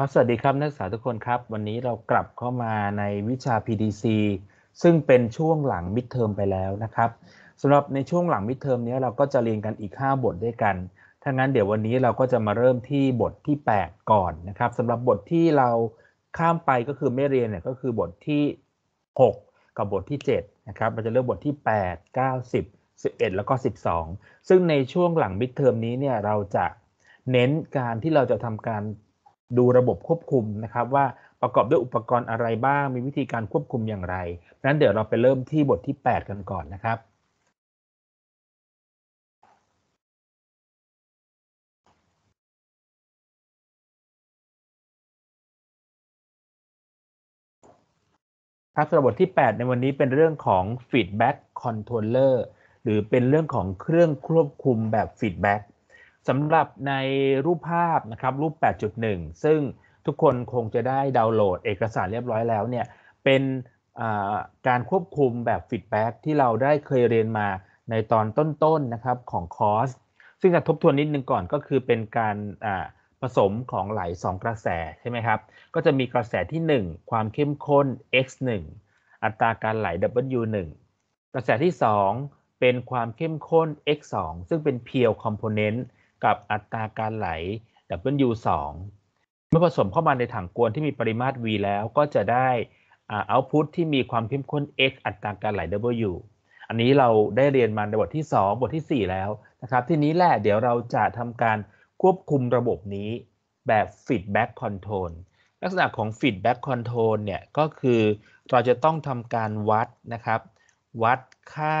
ครับ สวัสดีครับ นักศึกษาทุกคนครับ วันนี้เรากลับเข้ามาในวิชา PDC ซึ่งเป็นช่วงหลังมิดเทอมไปแล้วนะครับสำหรับในช่วงหลังมิดเทอมนี้เราก็จะเรียนกันอีก5บทด้วยกัน ถ้างั้นเดี๋ยววันนี้เราก็จะมาเริ่มที่บทที่ 8 ก่อนนะครับสำหรับบทที่เราข้ามไปก็คือไม่เรียนเนี่ยก็คือบทที่ 6 กับบทที่7นะครับเราจะเริ่มบทที่ 8 9 10 11 แล้วก็ 12 ซึ่งในช่วงหลังมิดเทอมนี้เนี่ยเราจะเน้นการที่เราจะทำการดูระบบควบคุมนะครับว่าประกอบด้วยอุปกรณ์อะไรบ้างมีวิธีการควบคุมอย่างไรนั้นเดี๋ยวเราไปเริ่มที่บทที่ 8 กันก่อนนะครับครับสำหรับบทที่ 8 ในวันนี้เป็นเรื่องของ Feedback Controller หรือเป็นเรื่องของเครื่องควบคุมแบบ Feedback สำหรับในรูปภาพนะครับรูป 8.1 ซึ่งทุกคนคงจะได้ดาวน์โหลดเอกสารเรียบร้อยแล้วเนี่ยเป็นการควบคุมแบบฟีดแบ็กที่เราได้เคยเรียนมาในตอนต้นๆนนะครับของคอร์สซึ่งจะทบทวนนิดนึงก่อนก็คือเป็นการผสมของไหล 2 กระแสใช่ไหมครับ ก็จะมีกระแสที่ 1 ความเข้มข้น x 1อัตราการไหล w 1กระแสที่ 2 เป็นความเข้มข้น x 2ซึ่งเป็นเพียวคอมโพเนนต์กับอัตราการไหล W2 เมื่อผสมเข้ามาในถังกวนที่มีปริมาตร V แล้วก็จะได้เอาพุทที่มีความเข้มข้น x อัตราการไหล W อันนี้เราได้เรียนมาในบทที่ 2 บทที่ 4 แล้วนะครับทีนี้แหละเดี๋ยวเราจะทำการควบคุมระบบนี้แบบ feedback control ลักษณะของ feedback control เนี่ยก็คือเราจะต้องทำการวัดนะครับ วัดค่า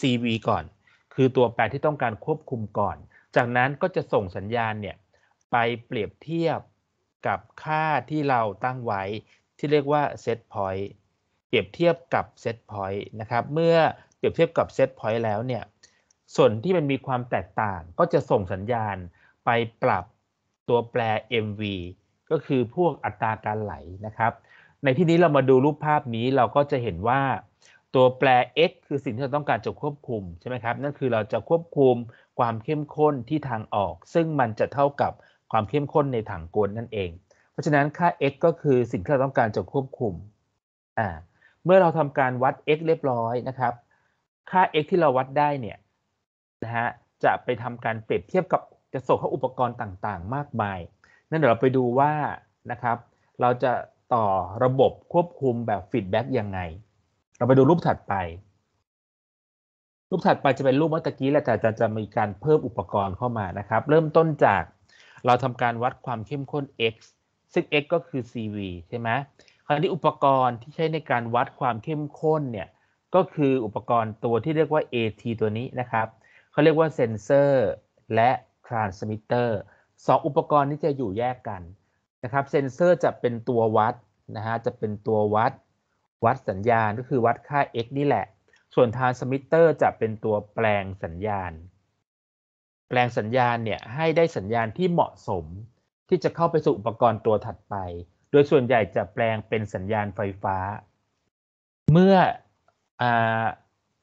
CV ก่อนคือตัวแปรที่ต้องการควบคุมก่อน จากนั้นก็จะส่งสัญญาณเนี่ยไปเปรียบเทียบกับค่าที่เราตั้งไว้ ที่เรียกว่าเซตพอยต์เปรียบเทียบกับเซตพอยต์นะครับเมื่อเปรียบเทียบกับเซตพอยต์แล้วเนี่ยส่วนที่มันมีความแตกต่างก็จะส่งสัญญาณไปปรับตัวแปร mv ก็คือพวกอัตราการไหลนะครับ ในที่นี้เรามาดูรูปภาพนี้เราก็จะเห็นว่าตัวแปร x คือสิ่งที่เราต้องการจะควบคุมใช่ไหมครับนั่นคือเราจะควบคุมความเข้มข้นที่ทางออก ซึ่งมันจะเท่ากับความเข้มข้นในถังกลนั่นเอง เพราะฉะนั้นค่า x ก็คือสิ่งที่เราต้องการจะควบคุมอ่าเมื่อเราทำการวัด x เรียบร้อยนะครับค่า x ที่เราวัดได้เนี่ยนะฮะจะไปทำการเปรียบเทียบกับจะส่งเข้าอุปกรณ์ต่างๆ มากมาย นั่นเดี๋ยวเราไปดูว่านะครับเราจะต่อระบบควบคุมแบบฟีดแบ็กยังไงเราไปดูรูปถัดไป รูปถัดไปจะเป็นรูปเมื่อกี้แหละแต่จะจะมีการเพิ่มอุปกรณ์เข้ามานะครับเริ่มต้นจากเราทำการวัดความเข้มข้น x ซึ่ง x ก็คือ cv ใช่ไหมคราวนี้อุปกรณ์ที่ใช้ในการวัดความเข้มข้นเนี่ยก็คืออุปกรณ์ตัวที่เรียกว่า AT ตัวนี้นะครับเขาเรียกว่าเซนเซอร์ และทรานสมิเตอร์สองอุปกรณ์นี้จะอยู่แยกกันนะครับเซนเซอร์จะเป็นตัววัดนะฮะจะเป็นตัววัดวัดสัญญาณก็คือวัดค่า x นี่แหละ ส่วน t านสมิเตอร์จะเป็นตัวแปลงสัญญาณ แปลงสัญญาณเนี่ยให้ได้สัญญาณที่เหมาะสม ที่จะเข้าไปสู่อุปกรณ์ตัวถัดไป โดยส่วนใหญ่จะแปลงเป็นสัญญาณไฟฟ้า เมื่ออ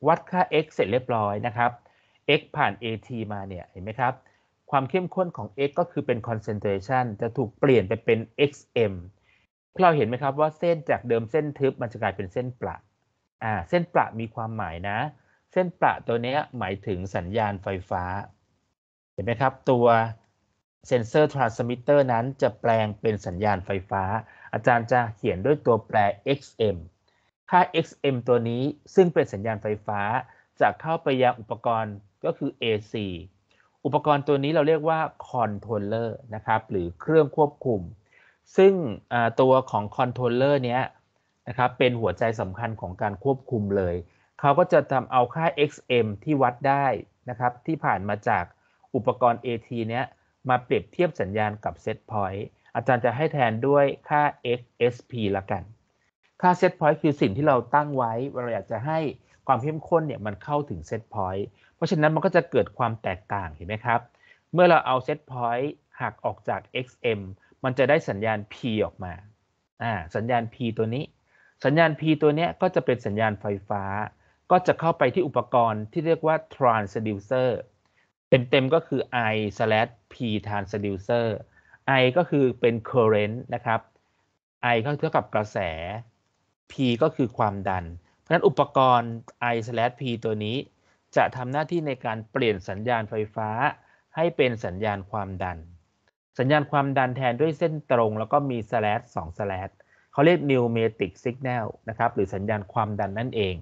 วัดค่า x เสร็จเรียบร้อยนะครับ x ผ่าน at มาเนี่ยเห็นไหมครับ ความเข้มข้นของ x ก็คือเป็น concentration จะถูกเปลี่ยนไปเป็น xm เราเห็นไหมครับว่าเส้นจากเดิมเส้นทึบมันจะกลายเป็นเส้นประอ่าเส้นประมีความหมายนะ เส้นประตัวนี้หมายถึงสัญญาณไฟฟ้า เห็นไหมครับตัวเซนเซอร์ทรานสมิเตอร์นั้นจะแปลงเป็นสัญญาณไฟฟ้า อาจารย์จะเขียนด้วยตัวแปร xm ค่า xm ตัวนี้ซึ่งเป็นสัญญาณไฟฟ้า จะเข้าไปยังอุปกรณ์ก็คือ AC อุปกรณ์ตัวนี้เราเรียกว่าคอนโทรลเลอร์นะครับหรือเครื่องควบคุมซึ่งตัวของคอนโทรลเลอร์เนี้ยนะครับเป็นหัวใจสำคัญของการควบคุมเลย เขาก็จะทำเอาค่า XM ที่วัดได้นะครับที่ผ่านมาจากอุปกรณ์ AT เนี้ยมาเปรียบเทียบสัญญาณกับเซตพอยต์อาจารย์จะให้แทนด้วยค่า XSP ละกัน ค่าเซตพอยต์คือสิ่งที่เราตั้งไว้เราอยากจะให้ความเข้มข้นเนี่ยมันเข้าถึงเซตพอยต์เพราะฉะนั้นมันก็จะเกิดความแตกต่างเห็นไหมครับ เมื่อเราเอาเซตพอยต์หักออกจาก XM มันจะได้สัญญาณ P ออกมาอ่าสัญญาณ P ตัวนี้ สัญญาณ P ตัวนี้ก็จะเป็นสัญญาณไฟฟ้า ก็จะเข้าไปที่อุปกรณ์ที่เรียกว่า transducer เต็มๆก็คือ I slash P transducer I ก็คือเป็น current นะครับ I ก็เท่ากับกระแส P ก็คือความดัน เพราะฉะนั้นอุปกรณ์ I slash P ตัวนี้ จะทำหน้าที่ในการเปลี่ยนสัญญาณไฟฟ้า ให้เป็นสัญญาณความดันสัญญาณความดันแทนด้วยเส้นตรง แล้วก็มีสแลชสองสแลชเขาเรียก pneumatic signal นะครับ หรือสัญญาณความดันนั่นเอง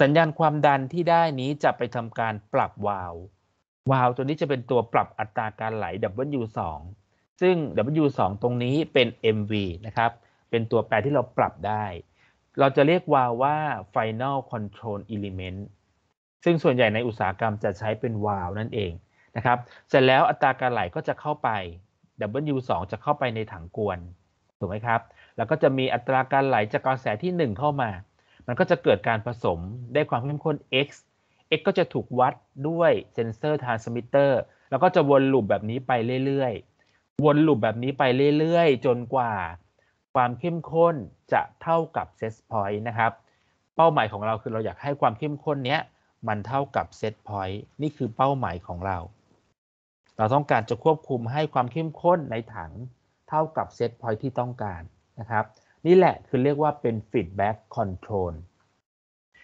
สัญญาณความดันที่ได้นี้จะไปทำการปรับวาล์ววาล์วตัวนี้จะเป็นตัวปรับอัตราการไหล W2 ซึ่ง W2 ตรงนี้เป็น MV นะครับ เป็นตัวแปรที่เราปรับได้ เราจะเรียกวาล์วว่า Final Control Element ซึ่งส่วนใหญ่ในอุตสาหกรรมจะใช้เป็นวาล์วนั่นเองนะครับเสร็จแล้วอัตราการไหลก็จะเข้าไป W2 จะเข้าไปในถังกวนถูกไหมครับ แล้วก็จะมีอัตราการไหลจากกระแสที่ 1 เข้ามา มันก็จะเกิดการผสมได้ความเข้มข้น x x ก็จะถูกวัดด้วยเซนเซอร์ทรานสมิเตอร์ แล้วก็จะวนลูปแบบนี้ไปเรื่อยๆ วนลูปแบบนี้ไปเรื่อยๆ จนกว่า ความเข้มข้นจะเท่ากับเซตพอยต์นะครับ เป้าหมายของเราคือเราอยากให้ความเข้มข้นเนี้ยมันเท่ากับเซตพอยต์นี่คือเป้าหมายของเราเราต้องการจะควบคุมให้ความเข้มข้นในถังเท่ากับเซตพอยที่ต้องการนะครับนี่แหละคือเรียกว่าเป็นฟีดแบ็กคอนโทรล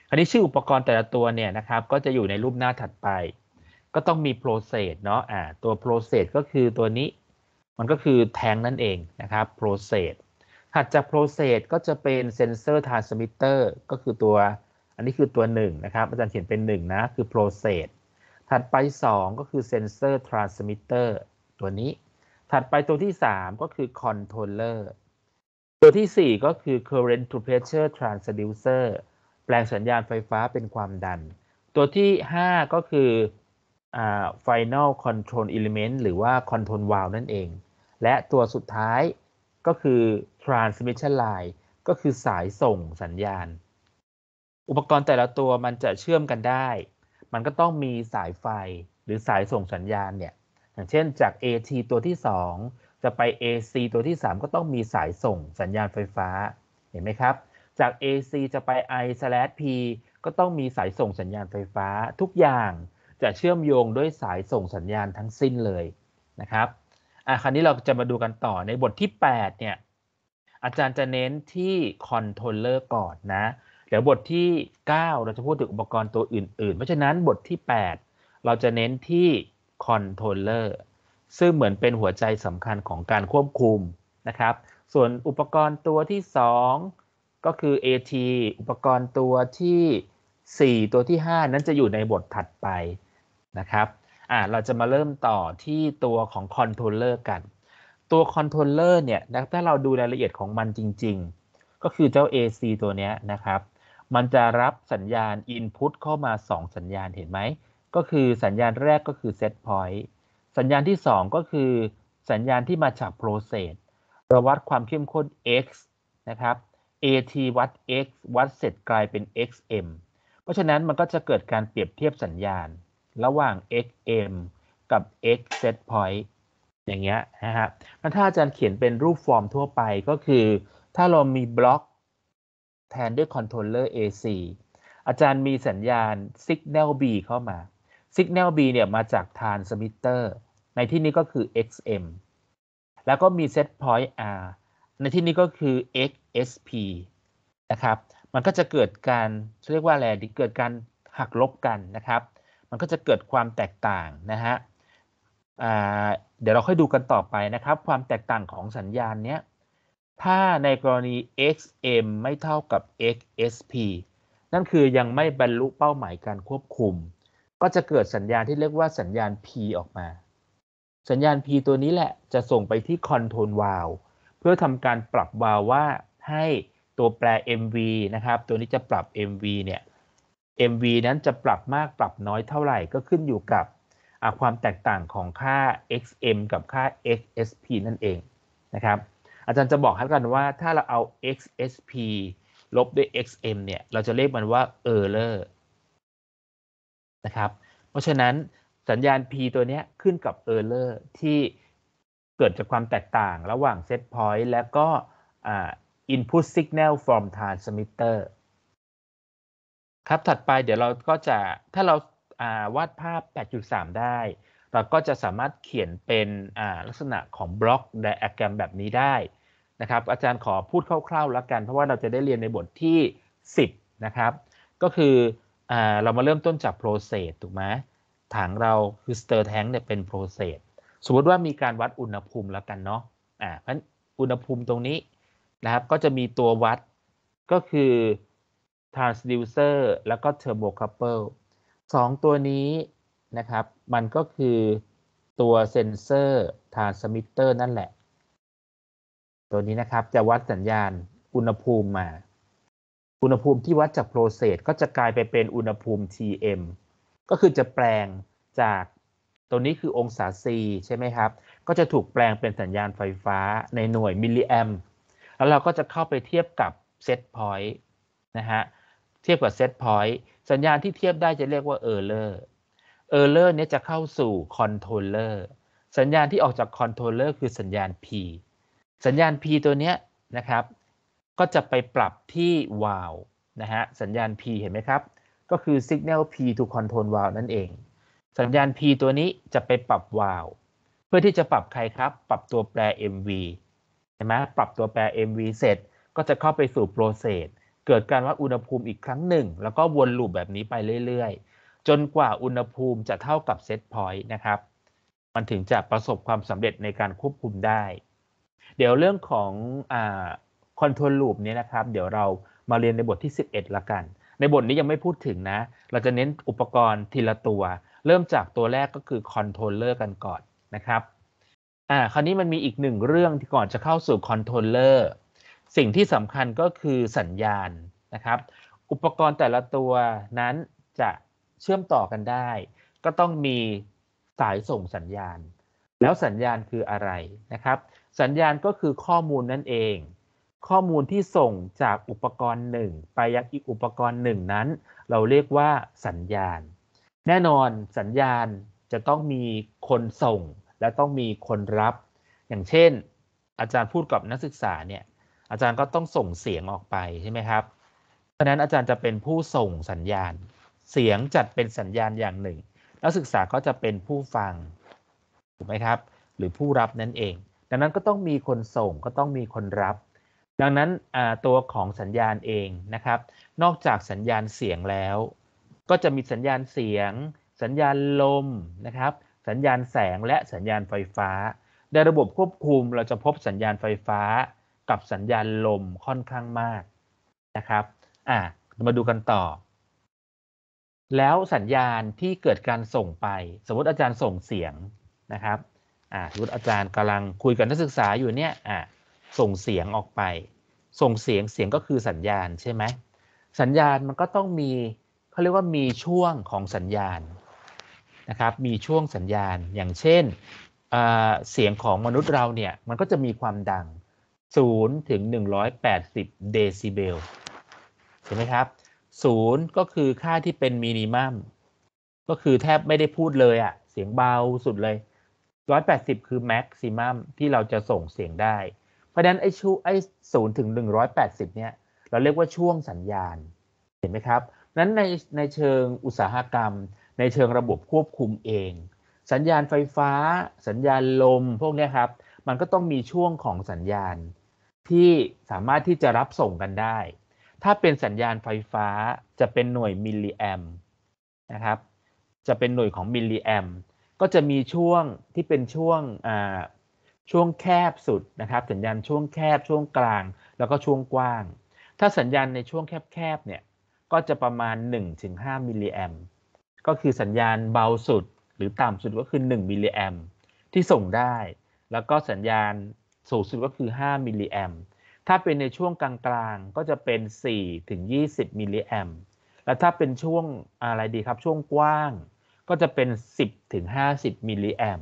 อันนี้ชื่ออุปกรณ์แต่ละตัวเนี่ยนะครับก็จะอยู่ในรูปหน้าถัดไป ก็ต้องมีโปรเซสเนาะอ่าตัวโปรเซสก็คือตัวนี้ มันก็คือแทงนั่นเองนะครับโปรเซสถัดจากโปรเซสก็จะเป็นเซนเซอร์ทาร์สมิเตอร์ก็คือตัวอันนี้คือตัว1นะครับ อาจารย์เขียนเป็น1นะคือโปรเซสถัดไป 2 ก็คือเซนเซอร์ทรานสมิเตอร์ตัวนี้ ถัดไปตัวที่3ก็คือคอนโทรลเลอร์ตัวที่ 4 ก็คือ current to pressure transducer แปลงสัญญาณไฟฟ้าเป็นความดัน ตัวที่5ก็คือ final control element หรือว่า control valve นั่นเอง และตัวสุดท้ายก็คือ transmission line ก็คือสายส่งสัญญาณ อุปกรณ์แต่ละตัวมันจะเชื่อมกันได้มันก็ต้องมีสายไฟหรือสายส่งสัญญาณเนี่ยอย่างเช่นจาก AT ตัวที่ 2 จะไป AC ตัวที่ 3 ก็ต้องมีสายส่งสัญญาณไฟฟ้าเห็นไหมครับ จาก AC จะไป I/P ก็ต้องมีสายส่งสัญญาณไฟฟ้าทุกอย่างจะเชื่อมโยงด้วยสายส่งสัญญาณทั้งสิ้นเลยนะครับอ่ะคราวนี้เราจะมาดูกันต่อในบทที่8เนี่ยอาจารย์จะเน้นที่คอนโทรลเลอร์ก่อนนะเดี๋ยวบทที่ 9 เราจะพูดถึงอุปกรณ์ตัวอื่นๆ เพราะฉะนั้นบทที่ 8 เราจะเน้นที่คอนโทรลเลอร์ ซึ่งเหมือนเป็นหัวใจสำคัญของการควบคุมนะครับ ส่วนอุปกรณ์ตัวที่ 2 ก็คือ AT อุปกรณ์ตัวที่ 4 ตัวที่ 5 นั้นจะอยู่ในบทถัดไปนะครับ อ่าเราจะมาเริ่มต่อที่ตัวของคอนโทรลเลอร์กัน ตัวคอนโทรลเลอร์เนี่ย ถ้าเราดูรายละเอียดของมันจริงๆ ก็คือเจ้า AC ตัวนี้นะครับมันจะรับสัญญาณ Input เข้ามา 2 สัญญาณเห็นไหม ก็คือสัญญาณแรกก็คือ Set Point สัญญาณที่ 2 ก็คือสัญญาณที่มาจาก Process เราวัดความเข้มข้น x นะครับ at วัด x วัดเสร็จกลายเป็น xm เพราะฉะนั้นมันก็จะเกิดการเปรียบเทียบสัญญาณระหว่าง xm กับ x set point อย่างเงี้ยนะคับถ้าอาจารย์เขียนเป็นรูปฟอร์มทั่วไปก็คือ ถ้าเรามีบล็อกแทนด้วยคอนโทรลเลอร์ AC อาจารย์มีสัญญาณ Signal B เข้ามา Signal B เนี่ยมาจาก Transmitter ในที่นี้ก็คือ XM แล้วก็มี Set Point R ในที่นี้ก็คือ XSP นะครับ มันก็จะเกิดการเรียกว่าอะไรเกิดการหักลบกันนะครับ มันก็จะเกิดความแตกต่างนะฮะเดี๋ยวเราค่อยดูกันต่อไปนะครับ ความแตกต่างของสัญญาณเนี้ยถ้าในกรณี XM ไม่เท่ากับ XSP นั่นคือยังไม่บรรลุเป้าหมายการควบคุม ก็จะเกิดสัญญาณที่เรียกว่าสัญญาณ P ออกมา สัญญาณ P ตัวนี้แหละจะส่งไปที่คอนโทรลวาลเพื่อทำการปรับวาลว่าให้ตัวแปร MV นะครับ ตัวนี้จะปรับ MV เนี่ย MV นั้นจะปรับมากปรับน้อยเท่าไหร่ก็ขึ้นอยู่กับความแตกต่างของค่า XM กับค่า XSP นั่นเองนะครับอาจารย์จะบอกให้กันว่าถ้าเราเอา xsp ลบด้วย xm เนี่ยเราจะเรียกมันว่า error นะครับเพราะฉะนั้นสัญญาณ p ตัวนี้ขึ้นกับ error ที่เกิดจากความแตกต่างระหว่าง set point และก็ input signal from transmitter ครับถัดไปเดี๋ยวเราก็จะถ้าเราาวาดภาพ 8.3 ได้ เราก็จะสามารถเขียนเป็นลักษณะของบล็อกไดอะแกรม แบบนี้ได้นะครับอาจารย์ขอพูดคร่าวๆแล้วกัน เพราะว่าเราจะได้เรียนในบทที่ 10นะครับก็คืออเรามาเริ่มต้นจาก process ถูกไหมถังเราคือ stir tank เนี่ยเป็น process สมมติว่ามีการวัดอุณหภูมิแล้วกันเนาะอ่าเพราะอุณหภูมิตรงนี้นะครับก็จะมีตัววัดก็คือ transducer แล้วก็ thermocouple สองตัวนี้นะครับมันก็คือตัวเซนเซอร์ transmitter นั่นแหละตัวนี้นะครับจะวัดสัญญาณอุณหภูมิมา อุณหภูมิที่วัดจากโปรเซสก็จะกลายไปเป็นอุณหภูมิ TM ก็คือจะแปลงจากตัวนี้คือองศา C ใช่ไหมครับ ก็จะถูกแปลงเป็นสัญญาณไฟฟ้าในหน่วยมิลลิแอมแล้วเราก็จะเข้าไปเทียบกับเซตพอยต์นะฮะ เทียบกับเซตพอยต์สัญญาณที่เทียบได้จะเรียกว่าเออร์เลอร์ เออร์เลอร์นี้จะเข้าสู่คอนโทรลเลอร์ สัญญาณที่ออกจากคอนโทรลเลอร์คือสัญญาณ P สัญญาณ P ตัวเนี้ยนะครับก็จะไปปรับที่วาลนะฮะสัญญาณ P เห็นไหมครับ ก็คือ signal P to control w a l นั่นเอง สัญญาณ P ตัวนี้จะไปปรับวาลเพื่อที่จะปรับใครครับปรับตัวแปร MV เห็นไหมปรับตัวแปร MV เสร็จก็จะเข้าไปสู่โปรเซสเกิดการวัดอุณหภูมิอีกครั้งหนึ่ง แล้วก็วนลูปแบบนี้ไปเรื่อยๆ จนกว่าอุณหภูมิจะเท่ากับเซตพอยต์นะครับมันถึงจะประสบความสำเร็จในการควบคุมได้เดี๋ยวเรื่องของคอนโทรลลูปนี้นะครับ เดี๋ยวเรามาเรียนในบทที่ 11ละกัน ในบทนี้ยังไม่พูดถึงนะ เราจะเน้นอุปกรณ์ทีละตัว เริ่มจากตัวแรกก็คือคอนโทรลเลอร์กันก่อนนะครับอ่าคราวนี้มันมีอีกหนึ่งเรื่องที่ก่อนจะเข้าสู่คอนโทรลเลอร์ สิ่งที่สำคัญก็คือสัญญาณนะครับ อุปกรณ์แต่ละตัวนั้นจะเชื่อมต่อกันได้ ก็ต้องมีสายส่งสัญญาณ แล้วสัญญาณคืออะไรนะครับสัญญาณก็คือข้อมูลนั่นเอง ข้อมูลที่ส่งจากอุปกรณ์หนึ่งไปยังอีกอุปกรณ์หนึ่งนั้น เราเรียกว่าสัญญาณ แน่นอนสัญญาณจะต้องมีคนส่งและต้องมีคนรับ อย่างเช่น อาจารย์พูดกับนักศึกษาเนี่ยอาจารย์ก็ต้องส่งเสียงออกไปใช่ไหมครับ เพราะนั้นอาจารย์จะเป็นผู้ส่งสัญญาณ เสียงจัดเป็นสัญญาณอย่างหนึ่ง นักศึกษาก็จะเป็นผู้ฟังถูกไหมครับ หรือผู้รับนั่นเองดังนั้นก็ต้องมีคนส่งก็ต้องมีคนรับ ดังนั้นตัวของสัญญาณเองนะครับ นอกจากสัญญาณเสียงแล้ว ก็จะมีสัญญาณเสียง สัญญาณลมนะครับ สัญญาณแสงและสัญญาณไฟฟ้าในระบบควบคุมเราจะพบสัญญาณไฟฟ้ากับสัญญาณลมค่อนข้างมากนะครับอ่ะมาดูกันต่อ แล้วสัญญาณที่เกิดการส่งไปสมมติอาจารย์ส่งเสียงนะครับอ่าสมมติอาจารย์กำลังคุยกับนักศึกษาอยู่เนี่ย อ่าส่งเสียงออกไป ส่งเสียงเสียงก็คือสัญญาณใช่ไหม สัญญาณมันก็ต้องมี เขาเรียกว่ามีช่วงของสัญญาณนะครับ มีช่วงสัญญาณ อย่างเช่น เสียงของมนุษย์เราเนี่ย มันก็จะมีความดัง0ถึง180เดซิเบลเห็นไหมครับ 0 ก็คือค่าที่เป็นมินิมัม ก็คือแทบไม่ได้พูดเลยอะเสียงเบาสุดเลยร้อยแปดสิบคือแม็กซิมัมที่เราจะส่งเสียงได้ เพราะฉะนั้นไอ้ชูไอ้ศูนย์ถึงหนึ่งร้อยแปดสิบเนี่ยเราเรียกว่าช่วงสัญญาณเห็นไหมครับ นั้นในในเชิงอุตสาหกรรม ในเชิงระบบควบคุมเอง สัญญาณไฟฟ้า สัญญาณลมพวกนี้ครับมันก็ต้องมีช่วงของสัญญาณที่สามารถที่จะรับส่งกันได้ ถ้าเป็นสัญญาณไฟฟ้าจะเป็นหน่วยมิลลิแอมนะครับจะเป็นหน่วยของมิลลิแอมก็จะมีช่วงที่เป็นช่วงช่วงแคบสุดนะครับสัญญาณช่วงแคบช่วงกลางแล้วก็ช่วงกว้าง ถ้าสัญญาณในช่วงแคบๆเนี่ยก็จะประมาณ1-5มิลลิแอมก็คือสัญญาณเบาสุดหรือต่ำสุดก็คือ1มิลลิแอมที่ส่งได้ แล้วก็สัญญาณสูงสุดก็คือ5มิลลิแอมถ้าเป็นในช่วงกลางๆก็จะเป็น4ถึง20มิลลิแอมแล้วถ้าเป็นช่วงอะไรดีครับช่วงกว้างก็จะเป็น 10-50มิลลิแอม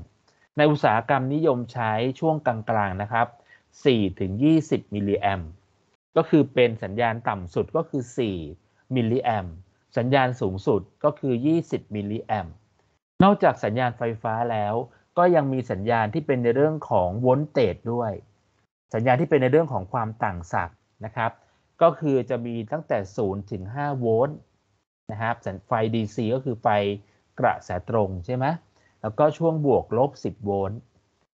ในอุตสาหกรรมนิยมใช้ช่วงกลางๆนะครับ 4-20มิลลิแอมก็คือเป็นสัญญาณต่ำสุดก็คือ4มิลลิแอมสัญญาณสูงสุดก็คือ 20มิลลิแอมนอกจากสัญญาณไฟฟ้าแล้วก็ยังมีสัญญาณที่เป็นในเรื่องของโวลเตดด้วย สัญญาณที่เป็นในเรื่องของความต่างศักย์นะครับ ก็คือจะมีตั้งแต่0ถึง5โวลต์นะครับไฟ DC ก็คือไฟกระแสตรงใช่ไหม แล้วก็ช่วงบวกลบ 10 โวลต์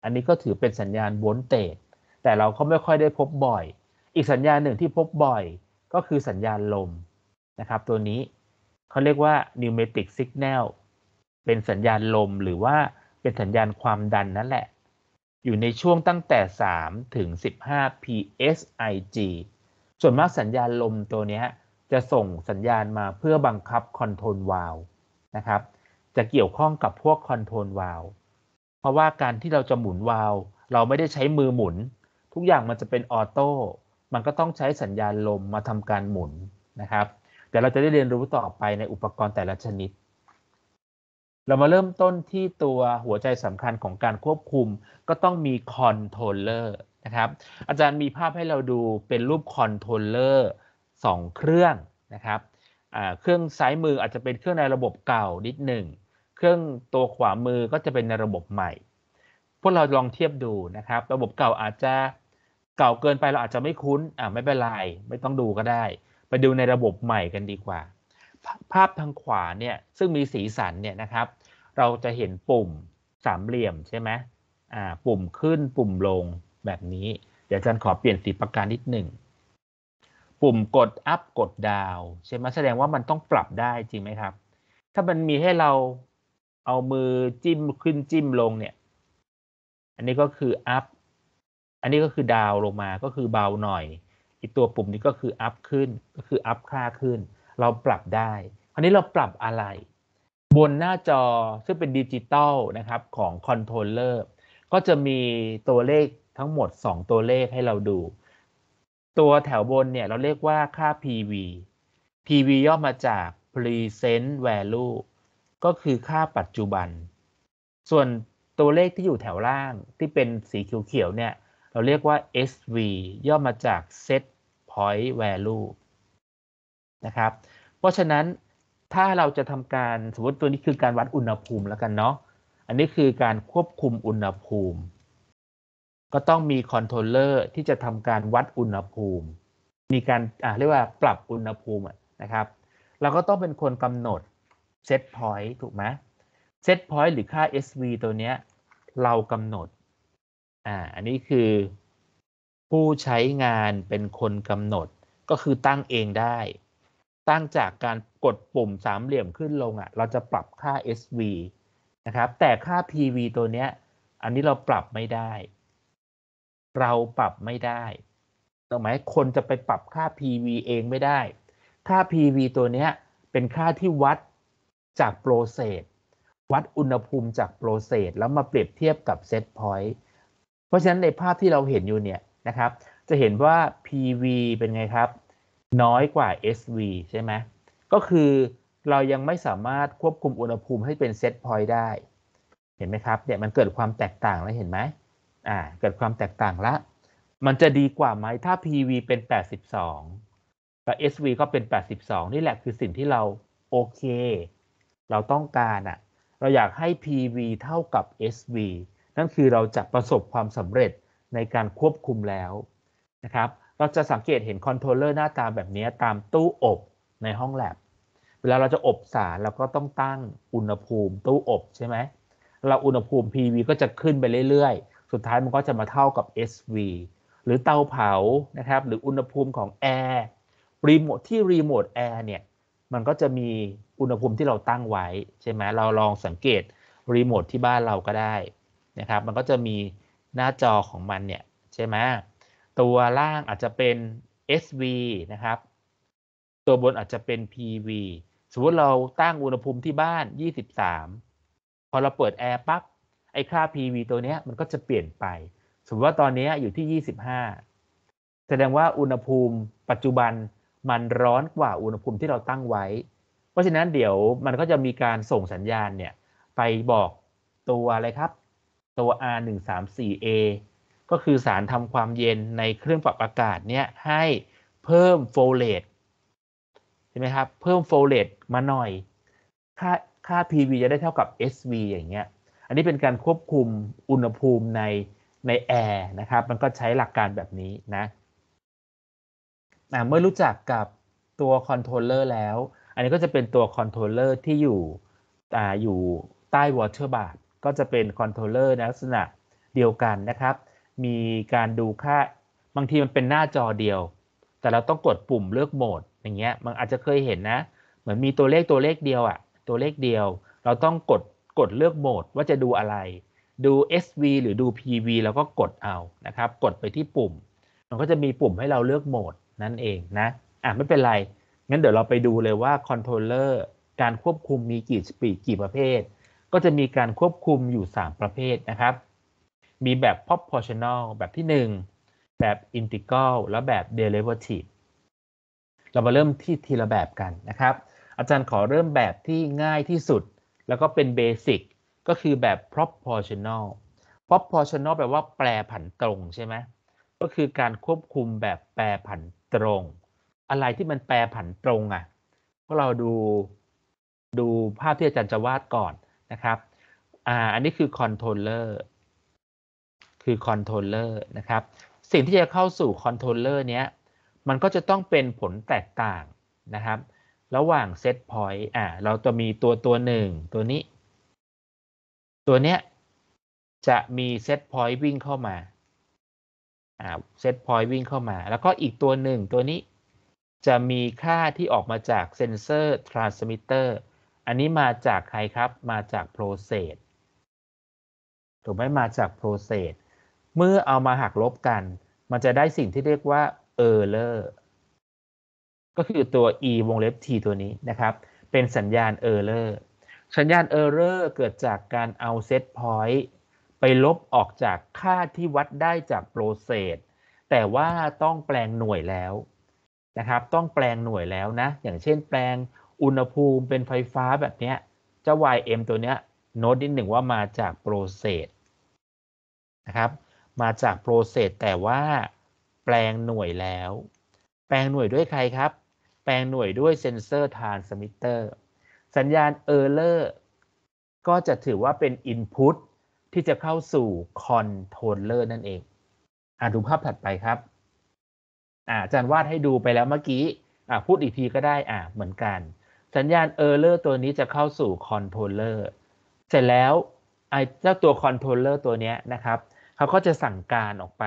อันนี้ก็ถือเป็นสัญญาณโวลต์เตตแต่เราก็ไม่ค่อยได้พบบ่อย อีกสัญญาณหนึ่งที่พบบ่อย ก็คือสัญญาณลมนะครับ ตัวนี้ เขาเรียกว่า pneumatic signal เป็นสัญญาณลมหรือว่าเป็นสัญญาณความดันนั่นแหละ อยู่ในช่วงตั้งแต่ 3 ถึง 15 psig ส่วนมากสัญญาณลมตัวนี้จะส่งสัญญาณมาเพื่อบังคับคอนโทรลวาล์วนะครับจะเกี่ยวข้องกับพวกคอนโทรลวาลเพราะว่าการที่เราจะหมุนวาลเราไม่ได้ใช้มือหมุน ทุกอย่างมันจะเป็นออโต้ มันก็ต้องใช้สัญญาณลมมาทำการหมุนนะครับ เดี๋ยวเราจะได้เรียนรู้ต่อไปในอุปกรณ์แต่ละชนิด เรามาเริ่มต้นที่ตัวหัวใจสำคัญของการควบคุมก็ต้องมีคอนโทรลเลอร์นะครับ อาจารย์มีภาพให้เราดูเป็นรูปคอนโทรลเลอร์2เครื่องนะครับเครื่องซ้ายมืออาจจะเป็นเครื่องในระบบเก่านิดหนึ่งเครื่องตัวขวามือก็จะเป็นในระบบใหม่ พวกเราลองเทียบดูนะครับ ระบบเก่าอาจจะเก่าเกินไปเราอาจจะไม่คุ้นอ่าไม่เป็นไรไม่ต้องดูก็ได้ ไปดูในระบบใหม่กันดีกว่า ภาพทางขวาเนี่ยซึ่งมีสีสันเนี่ยนะครับเราจะเห็นปุ่มสามเหลี่ยมใช่ไหมอ่าปุ่มขึ้นปุ่มลงแบบนี้ เดี๋ยวอาจารย์ขอเปลี่ยนสีประการนิดหนึ่งปุ่มกดอัพกดดาวใช่ไหมแสดงว่ามันต้องปรับได้จริงไหมครับ ถ้ามันมีให้เราเอามือจิ้มขึ้นจิ้มลงเนี่ย อันนี้ก็คืออัพอันนี้ก็คือดาวลงมาก็คือเบาหน่อย อีกตัวปุ่มนี้ก็คืออัพขึ้นก็คืออัพค่าขึ้น เราปรับได้ คราวนี้เราปรับอะไร บนหน้าจอซึ่งเป็นดิจิตอลนะครับของคอนโทรลเลอร์ก็จะมีตัวเลขทั้งหมด 2 ตัวเลขให้เราดูตัวแถวบนเนี่ยเราเรียกว่าค่า PV PV ย่อมาจาก present value ก็คือค่าปัจจุบัน ส่วนตัวเลขที่อยู่แถวล่างที่เป็นสีเขียวๆเนี่ยเราเรียกว่า SV ย่อมาจาก set point value นะครับ เพราะฉะนั้นถ้าเราจะทำการสมมติตัวนี้คือการวัดอุณหภูมิแล้วกันเนาะ อันนี้คือการควบคุมอุณหภูมิก็ต้องมีคอนโทรลเลอร์ที่จะทำการวัดอุณหภูมิ มีการเรียกว่าปรับอุณหภูมินะครับ เราก็ต้องเป็นคนกำหนดเซตพอยต์ถูกไหมเซตพอยต์หรือค่า SV ตัวเนี้ย เรากำหนดอ่าอันนี้คือ ผู้ใช้งานเป็นคนกำหนด ก็คือตั้งเองได้ ตั้งจากการกดปุ่มสามเหลี่ยมขึ้นลงอะ่ะ เราจะปรับค่า SV นะครับ แต่ค่า PV ตัวเนี้ย อันนี้เราปรับไม่ได้เราปรับไม่ได้ ตรงไหมคนจะไปปรับค่า PV เองไม่ได้ ค่า PV ตัวเนี้ยเป็นค่าที่วัดจากโปรเซสวัดอุณหภูมิจากโปรเซสแล้วมาเปรียบเทียบกับเซตพอยต์เพราะฉะนั้นในภาพที่เราเห็นอยู่เนี่ยนะครับ จะเห็นว่า PV เป็นไงครับ น้อยกว่า SV ใช่ไหม ก็คือเรายังไม่สามารถควบคุมอุณหภูมิให้เป็นเซตพอยต์ได้ เห็นไหมครับ เนี่ยมันเกิดความแตกต่างแล้วเห็นไหม่าเกิดความแตกต่างละ มันจะดีกว่าไหม ถ้า PV เป็น 82แับ SV ก็เป็น 82 นี่แหละคือสิ่งที่เราโอเค เราต้องการอะ่ะ เราอยากให้ PV เท่ากับ SV นั่นคือเราจะประสบความสำเร็จในการควบคุมแล้วนะครับ เราจะสังเกตเห็นคอนโทรลเลอร์หน้าตาแบบนี้ตามตู้อบในห้องแลบเวลาเราจะอบสารเราก็ต้องตั้งอุณหภูมิตู้อบใช่ไหม เราอุณหภูมิ PV ก็จะขึ้นไปเรื่อยสุดท้ายมันก็จะมาเท่ากับ SV หรือเตาเผา นะครับ หรืออุณหภูมิของแอร์ รีโมทที่รีโมทแอร์เนี่ย มันก็จะมีอุณหภูมิที่เราตั้งไว้ใช่ไหมเราลองสังเกตรีโมทที่บ้านเราก็ได้นะครับ มันก็จะมีหน้าจอของมันเนี่ยใช่ไหมตัวล่างอาจจะเป็น SV นะครับ ตัวบนอาจจะเป็น PV สมมติเราตั้งอุณหภูมิที่บ้าน 23 พอเราเปิดแอร์ปั๊บไอ้ค่า PV ตัวเนี้ยมันก็จะเปลี่ยนไป สมมติว่าตอนนี้อยู่ที่ 25 แสดงว่าอุณหภูมิปัจจุบันมันร้อนกว่าอุณหภูมิที่เราตั้งไว้ เพราะฉะนั้นเดี๋ยวมันก็จะมีการส่งสัญญาณเนี่ย ไปบอกตัวอะไรครับ ตัว R134A ก็คือสารทำความเย็นในเครื่องปรับอากาศเนี่ยให้เพิ่มโฟเลตใช่ไหมครับ เพิ่มโฟเลตมาหน่อย ค่าค่า PV จะได้เท่ากับ SV อย่างเงี้ยอันนี้เป็นการควบคุมอุณหภูมิในในแอร์นะครับ มันก็ใช้หลักการแบบนี้นะนะเมื่อรู้จักกับตัวคอนโทรลเลอร์แล้ว อันนี้ก็จะเป็นตัวคอนโทรลเลอร์ที่อยู่อ่าอยู่ใต้วอเตอร์บาร์ก็จะเป็นคอนโทรลเลอร์ในลักษณะเดียวกันนะครับ มีการดูค่าบางทีมันเป็นหน้าจอเดียว แต่เราต้องกดปุ่มเลือกโหมด อย่างเงี้ยมันอาจจะเคยเห็นนะ เหมือนมีตัวเลขตัวเลขเดียวอะตัวเลขเดียวเราต้องกดกดเลือกโหมดว่าจะดูอะไร ดู SV หรือดู PV แล้วก็กดเอานะครับ กดไปที่ปุ่ม มันก็จะมีปุ่มให้เราเลือกโหมดนั่นเองนะ อ่ะไม่เป็นไร งั้นเดี๋ยวเราไปดูเลยว่าคอนโทรลเลอร์การควบคุมมีกี่สปีดกี่ประเภท ก็จะมีการควบคุมอยู่ 3 ประเภทนะครับ มีแบบ proportional แบบที่ 1 แบบ integral และแบบ derivative เรามาเริ่มที่ทีละแบบกันนะครับ อาจารย์ขอเริ่มแบบที่ง่ายที่สุดแล้วก็เป็นเบสิกก็คือแบบ proportional proportional แปลว่าแปรผันตรงใช่ไหมก็คือการควบคุมแบบแปรผันตรง อะไรที่มันแปรผันตรงอะ่ะพวกเราดูดูภาพที่อาจารย์จะวาดก่อนนะครับอ่าอันนี้คือคอนโทรลเลอร์คือคอนโทรลเลอร์นะครับ สิ่งที่จะเข้าสู่คอนโทรลเลอร์เนี้ย มันก็จะต้องเป็นผลแตกต่างนะครับระหว่างเซตพอยต์อ่าเราจะมีตัวตัวหนึ่งตัวนี้ ตัวเนี้ยจะมีเซตพอยต์วิ่งเข้ามาอ่าเซตพอยต์วิ่งเข้ามา แล้วก็อีกตัวหนึ่งตัวนี้ จะมีค่าที่ออกมาจากเซนเซอร์ทรานสมิเตอร์อันนี้มาจากใครครับมาจากโปรเซสถูกไหมมาจากโปรเซสเมื่อเอามาหักลบกัน มันจะได้สิ่งที่เรียกว่าเออร์เลอร์ก็คือตัว e วงเล็บ t ตัวนี้นะครับ เป็นสัญญาณ error สัญญาณ error เกิดจากการเอา set point ไปลบออกจากค่าที่วัดได้จากโปรเซส แต่ว่าต้องแปลงหน่วยแล้วนะครับ ต้องแปลงหน่วยแล้วนะ อย่างเช่น แปลงอุณหภูมิเป็นไฟฟ้าแบบเนี้ยเจ้า ym ตัวเนี้ยโน้ตนิดหนึ่งว่ามาจากโปรเซสนะครับ มาจากโปรเซสแต่ว่า แปลงหน่วยแล้ว แปลงหน่วยด้วยใครครับแปลงหน่วยด้วยเซนเซอร์ทรานสมิเตอร์ สัญญาณเออร์เลอร์ก็จะถือว่าเป็นอินพุตที่จะเข้าสู่คอนโทรเลอร์นั่นเองอ่าดูภาพถัดไปครับอ่าอาจารย์วาดให้ดูไปแล้วเมื่อกี้อ่าพูดอีกทีก็ได้อ่าเหมือนกัน สัญญาณเออร์เลอร์ตัวนี้จะเข้าสู่คอนโทรเลอร์ เสร็จแล้วไอ้เจ้าตัวคอนโทรลเลอร์ตัวนี้นะครับเขาก็จะสั่งการออกไป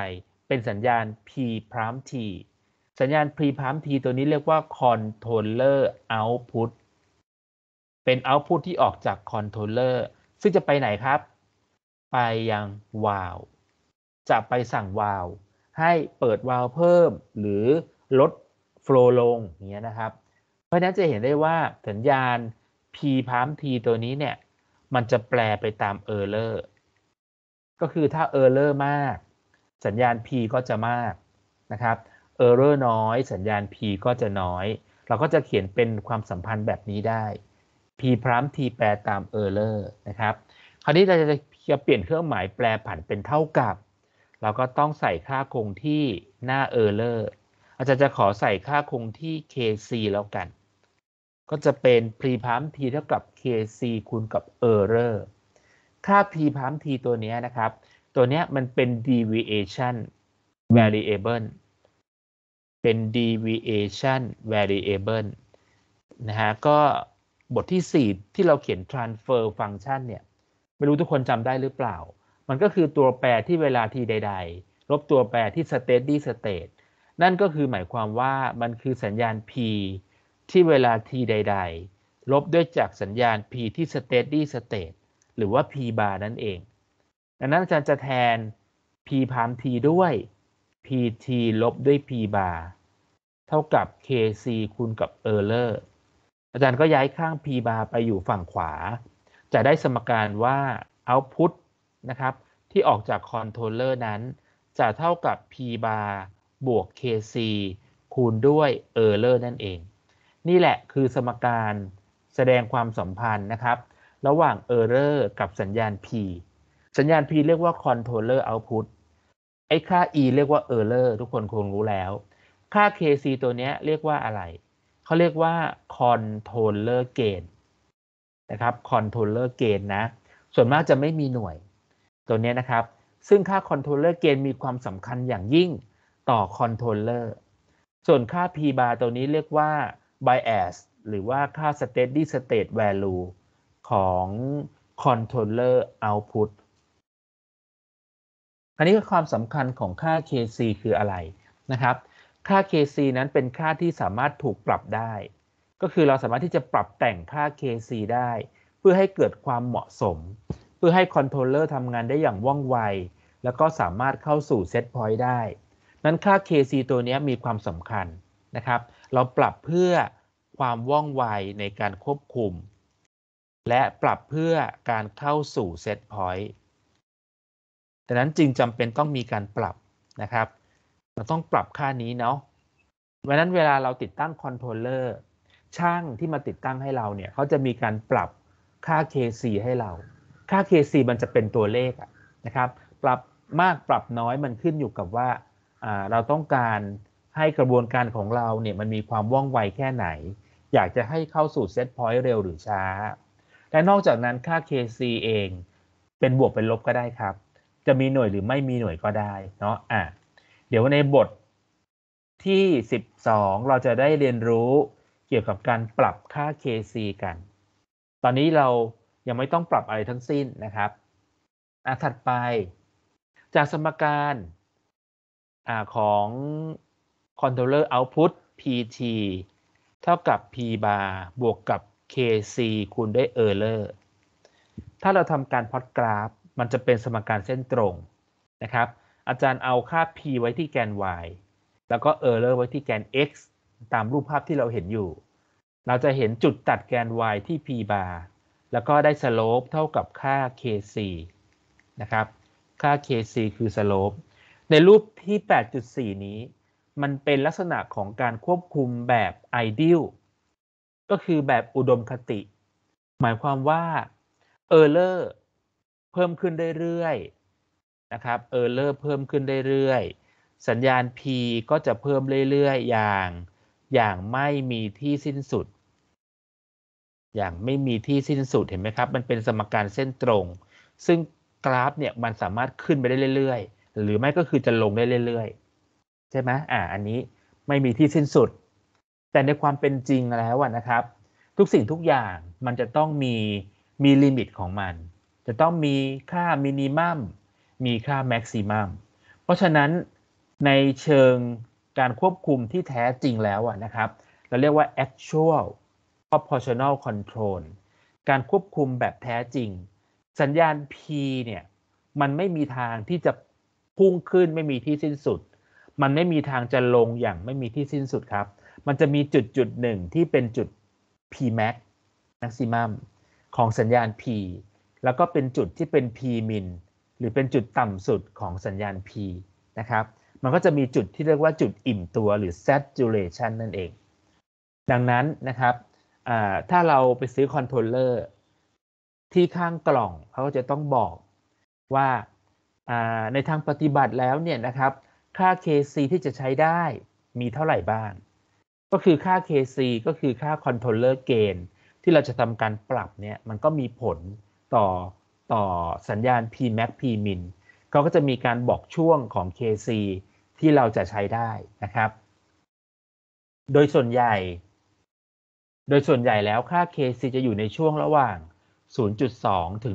เป็นสัญญาณ p p r o m t สัญญาณ P- r e พามทีตัวนี้เรียกว่าคอนโทรลเลอร์เอาต์พุตเป็นเอาต์พุตที่ออกจากคอนโทรลเลอร์ซึ่งจะไปไหนครับ ไปยังวาลจะไปสั่งวาลให้เปิดวาลเพิ่มหรือลดโฟล์ลงอย่างเงี้ยนะครับ เพราะนั้นจะเห็นได้ว่าสัญญาณ p พาม t ตัวนี้เนี่ย มันจะแปลไปตาม error ก็คือถ้า error มาก สัญญาณ p ก็จะมากนะครับเรอร์น้อย สัญญาณ p ก็จะน้อย เราก็จะเขียนเป็นความสัมพันธ์แบบนี้ได้ p พร้ม t แปลตาม error นะครับคราวนี้เราจะจะเปลี่ยนเครื่องหมายแปลผันเป็นเท่ากับ เราก็ต้องใส่ค่าคงที่หน้า error อาจารย์จะขอใส่ค่าคงที่ kc แล้วกัน ก็จะเป็น p พร้ม t เท่ากับ kc คูณกับ error ค่า p พร้ม t ตัวนี้นะครับ ตัวนี้มันเป็น deviation variable เป็น deviation variable นะฮะ ก็บทที่ 4 ที่เราเขียน transfer function เนี่ย ไม่รู้ทุกคนจำได้หรือเปล่า มันก็คือตัวแปรที่เวลาทีใด ๆ ลบตัวแปรที่ steady state นั่นก็คือหมายความว่ามันคือสัญญาณ p ที่เวลาทีใด ๆ ลบด้วยจากสัญญาณ p ที่ steady state หรือว่า p bar นั่นเอง ดังนั้นอาจารย์จะแทน p พาม t ด้วย pt ลบด้วย p บาร์เท่ากับ kc คูณกับ error อาจารย์ก็ย้ายข้าง p บาร์ไปอยู่ฝั่งขวา จะได้สมการว่า output นะครับที่ออกจากคอนโทรลเลอร์นั้น จะเท่ากับ p บาร์บวก kc คูณด้วย error นั่นเอง นี่แหละคือสมการแสดงความสัมพันธ์นะครับ ระหว่าง error กับสัญญาณ p สัญญาณ p เรียกว่า controller output ไอ้ค่า e เรียกว่า error ทุกคนคงรู้แล้ว ค่า kc ตัวนี้เรียกว่าอะไร เขาเรียกว่า controller gain นะครับ controller gain นะ ส่วนมากจะไม่มีหน่วย ตัวนี้นะครับ ซึ่งค่า controller gain มีความสำคัญอย่างยิ่งต่อ controller ส่วนค่า p bar ตัวนี้เรียกว่า bias หรือว่าค่า steady state value ของ controller output คราวนี้ความสำคัญของค่า KC คืออะไรนะครับ ค่า KC นั้นเป็นค่าที่สามารถถูกปรับได้ ก็คือเราสามารถที่จะปรับแต่งค่า KC ได้ เพื่อให้เกิดความเหมาะสม เพื่อให้คอนโทรลเลอร์ทำงานได้อย่างว่องไว แล้วก็สามารถเข้าสู่เซตพอยต์ได้ นั้นค่า KC ตัวนี้มีความสำคัญนะครับ เราปรับเพื่อความว่องไวในการควบคุม และปรับเพื่อการเข้าสู่เซตพอยต์ดังนั้นจึงจำเป็นต้องมีการปรับนะครับ เราต้องปรับค่านี้เนาะดังนั้นเวลาเราติดตั้งคอนโทรลเลอร์ช่างที่มาติดตั้งให้เราเนี่ยเขาจะมีการปรับค่า KC ให้เรา ค่า KC มันจะเป็นตัวเลขนะครับ ปรับมากปรับน้อยมันขึ้นอยู่กับว่า เราต้องการให้กระบวนการของเราเนี่ยมันมีความว่องไวแค่ไหน อยากจะให้เข้าสู่เซตพอยต์เร็วหรือช้าและนอกจากนั้นค่า KC เองเป็นบวกเป็นลบก็ได้ครับจะมีหน่วยหรือไม่มีหน่วยก็ได้เนาะอ่ะเดี๋ยวในบทที่ 12 เราจะได้เรียนรู้เกี่ยวกับการปรับค่า KC กัน ตอนนี้เรายังไม่ต้องปรับอะไรทั้งสิ้นนะครับอ่ะถัดไปจากสมการอ่าของคอนโทรลเลอร์เอาต์พุต pt เท่ากับ p bar บวกกับ kc คูณด้วย error ถ้าเราทำการพอดกราฟมันจะเป็นสมการเส้นตรงนะครับอาจารย์เอาค่า p ไว้ที่แกน y แล้วก็ error ไว้ที่แกน x ตามรูปภาพที่เราเห็นอยู่ เราจะเห็นจุดตัดแกน y ที่ p bar แล้วก็ได้ slope เท่ากับค่า kc นะครับค่า kc คือ slope ในรูปที่ 8.4 นี้ มันเป็นลักษณะของการควบคุมแบบ ideal ก็คือแบบอุดมคติ หมายความว่า error เพิ่มขึ้นเรื่อยๆ นะครับเลอร์เพิ่มขึ้นเรื่อยๆสัญญาณ p ก็จะเพิ่มเรื่อยๆ อย่างอย่างไม่มีที่สิ้นสุด อย่างไม่มีที่สิ้นสุดเห็นไหมครับ มันเป็นสมการเส้นตรง ซึ่งกราฟเนี่ยมันสามารถขึ้นไปได้เรื่อยๆหรือไม่ก็คือจะลงได้เรื่อยๆ ใช่ไหมอ่าอันนี้ไม่มีที่สิ้นสุด แต่ในความเป็นจริงแล้วนะครับ ทุกสิ่งทุกอย่างมันจะต้องมีมีลิมิตของมันจะต้องมีค่ามินิมัมมีค่าแม็กซิมัมเพราะฉะนั้นในเชิงการควบคุมที่แท้จริงแล้วนะครับเราเรียกว่า actual proportional control การควบคุมแบบแท้จริง สัญญาณ P เนี่ยมันไม่มีทางที่จะพุ่งขึ้นไม่มีที่สิ้นสุด มันไม่มีทางจะลงอย่างไม่มีที่สิ้นสุดครับมันจะมีจุดจุดหนึ่งที่เป็นจุด P max maximum ของสัญญาณ P แล้วก็เป็นจุดที่เป็น P มินหรือเป็นจุดต่ำสุดของสัญญาณ P นะครับ มันก็จะมีจุดที่เรียกว่าจุดอิ่มตัวหรือ saturation นั่นเอง ดังนั้นนะครับถ้าเราไปซื้อคอนโทรลเลอร์ที่ข้างกล่อง เขาก็จะต้องบอกว่าในทางปฏิบัติแล้วเนี่ยนะครับ ค่า KC ที่จะใช้ได้มีเท่าไหร่บ้าง ก็คือค่า KC ก็คือค่าคอนโทรลเลอร์เกณฑ์ที่เราจะทำการปรับเนี่ย มันก็มีผลต่อต่อสัญญาณ Pmax Pmin เขาก็จะมีการบอกช่วงของ KC ที่เราจะใช้ได้นะครับ โดยส่วนใหญ่ โดยส่วนใหญ่แล้วค่า KC จะอยู่ในช่วงระหว่าง 0.2 ถึง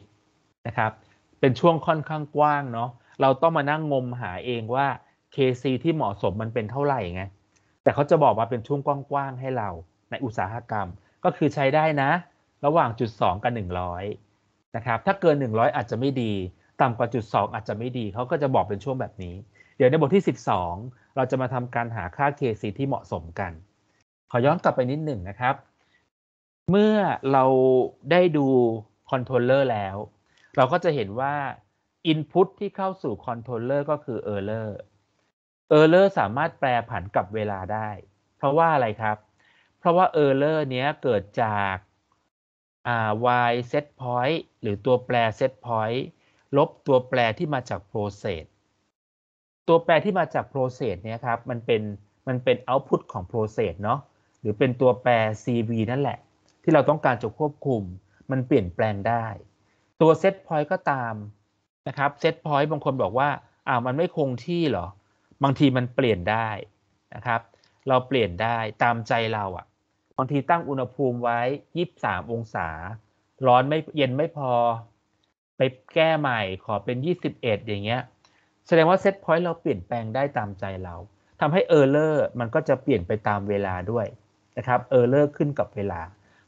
100 นะครับ เป็นช่วงค่อนข้างกว้างเนาะ เราต้องมานั่งงมหาเองว่า KC ที่เหมาะสมมันเป็นเท่าไหร่ไง แต่เขาจะบอกมาเป็นช่วงกว้างๆให้เราในอุตสาหกรรม ก็คือใช้ได้นะระหว่างจุดสองกับหนึ่งร้อยนะครับ ถ้าเกินหนึ่งร้อยอาจจะไม่ดี ต่ำกว่าจุดสองอาจจะไม่ดี เขาก็จะบอกเป็นช่วงแบบนี้ เดี๋ยวในบทที่สิบสองเราจะมาทำการหาค่า KC ที่เหมาะสมกัน ขอย้อนกลับไปนิดหนึ่งนะครับ เมื่อเราได้ดูคอนโทรลเลอร์แล้ว เราก็จะเห็นว่า Input ที่เข้าสู่คอนโทรลเลอร์ก็คือ Error Error สามารถแปลผันกับเวลาได้ เพราะว่าอะไรครับ เพราะว่า Error เนี้ยเกิดจากอ่า y set point หรือตัวแปร set point ลบตัวแปรที่มาจาก process ตัวแปรที่มาจาก process เนี่ยครับมันเป็นมันเป็น output ของ process เนาะหรือเป็นตัวแปร cv นั่นแหละ ที่เราต้องการจะควบคุมมันเปลี่ยนแปลงได้ ตัว set point ก็ตามนะครับ set point บางคนบอก ว่าอ่ามันไม่คงที่หรอบางทีมันเปลี่ยนได้นะครับเราเปลี่ยนได้ตามใจเราอะบางทีตั้งอุณหภูมิไว้ยี่สามองศา ร้อนไม่เย็นไม่พอ ไปแก้ใหม่ขอเป็นยี่สิบเอ็ดอย่างเงี้ย แสดงว่าเซตพอยต์เราเปลี่ยนแปลงได้ตามใจเรา ทำให้เออร์เลอร์มันก็จะเปลี่ยนไปตามเวลาด้วยนะครับเออร์เลอร์ขึ้นกับเวลา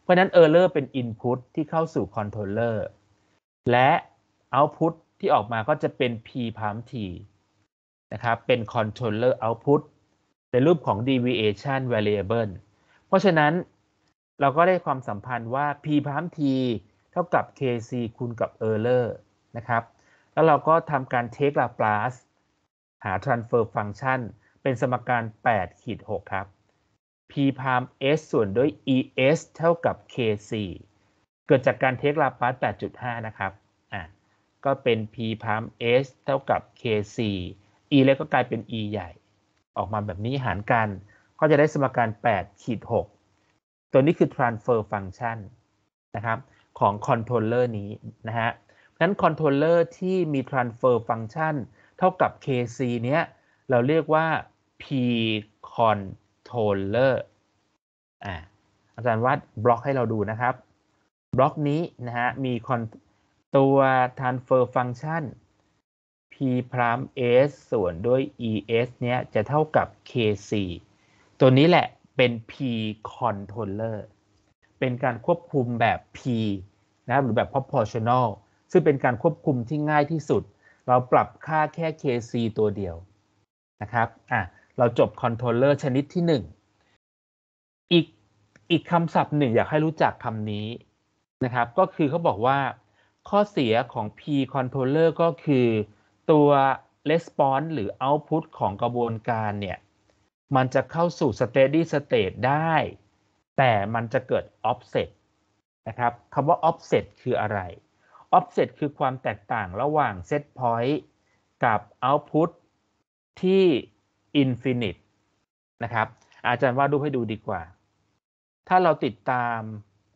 เพราะนั้นเออร์เลอร์เป็นอินพุตที่เข้าสู่คอนโทรลเลอร์ และาต์พุตที่ออกมาก็จะเป็น p p u มท t นะครับ เป็นคอทรลเลอร์เอาต์พุตในรูปของ Deviation Variable เพราะฉะนั้นเราก็ได้ความสัมพันธ์ว่า p พาม t เท่ากับ kc คูณกับ error นะครับ แล้วเราก็ทำการ take Laplace หา transfer function เป็นสมการ 8ขีด6ครับ p พาม s ส่วนด้วย es เท่ากับ kc เกิดจากการเทคลาลาส8.5 นะครับ อ่ะ ก็เป็น p พาม s เท่ากับ kc e เล็กก็กลายเป็น e ใหญ่ ออกมาแบบนี้หารกันข็จะได้สมการ8ขีด6ตัวนี้คือ transfer function นะครับของคอนโทรลเลอร์นี้นะฮะนั้นคอนโทรลเลอร์ที่มี transfer function เท่ากับ kc เนี้ยเราเรียกว่า p controller อ่าอาจารย์วาดบล็อกให้เราดูนะครับ บล็อกนี้นะฮะมีคอนตัว transfer function p prime s ส่วนด้วย es เนี้ยจะเท่ากับ kc ตัวนี้แหละเป็น P controller เป็นการควบคุมแบบ P นะครับหรือแบบ proportional ซึ่งเป็นการควบคุมที่ง่ายที่สุด เราปรับค่าแค่ KC ตัวเดียวนะครับอ่ะเราจบคอนโทรลเลอร์ชนิดที่หงอีกอีกคำศัพท์หนึ่งอยากให้รู้จักคำนี้นะครับ ก็คือเขาบอกว่าข้อเสียของ P controller ก็คือตัว response หรือ output ของกระบวนการเนี่ยมันจะเข้าสู่ steady state ได้ แต่มันจะเกิด offset นะครับ คำว่า offset คืออะไร offset คือความแตกต่างระหว่าง set point กับ output ที่ infinite นะครับ อาจารย์ว่าดูให้ดูดีกว่า ถ้าเราติดตาม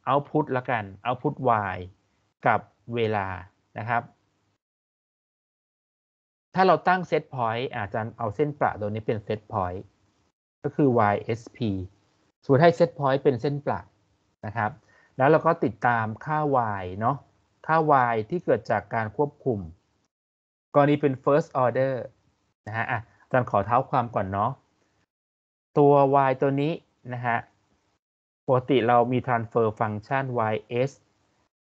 output ละกัน output y กับเวลานะครับ ถ้าเราตั้ง set point อาจารย์เอาเส้นประตัวนี้เป็น set point ก็คือ YSP สมมติให้เซตพอยต์เป็นเส้นปลักนะครับ แล้วเราก็ติดตามค่า y เนาะค่า y ที่เกิดจากการควบคุม กรณีเป็น first order นะฮะ อ่ะ อาจารย์ขอเท้าความก่อนเนาะ ตัว y ตัวนี้นะฮะ ปกติเรามี transfer function ys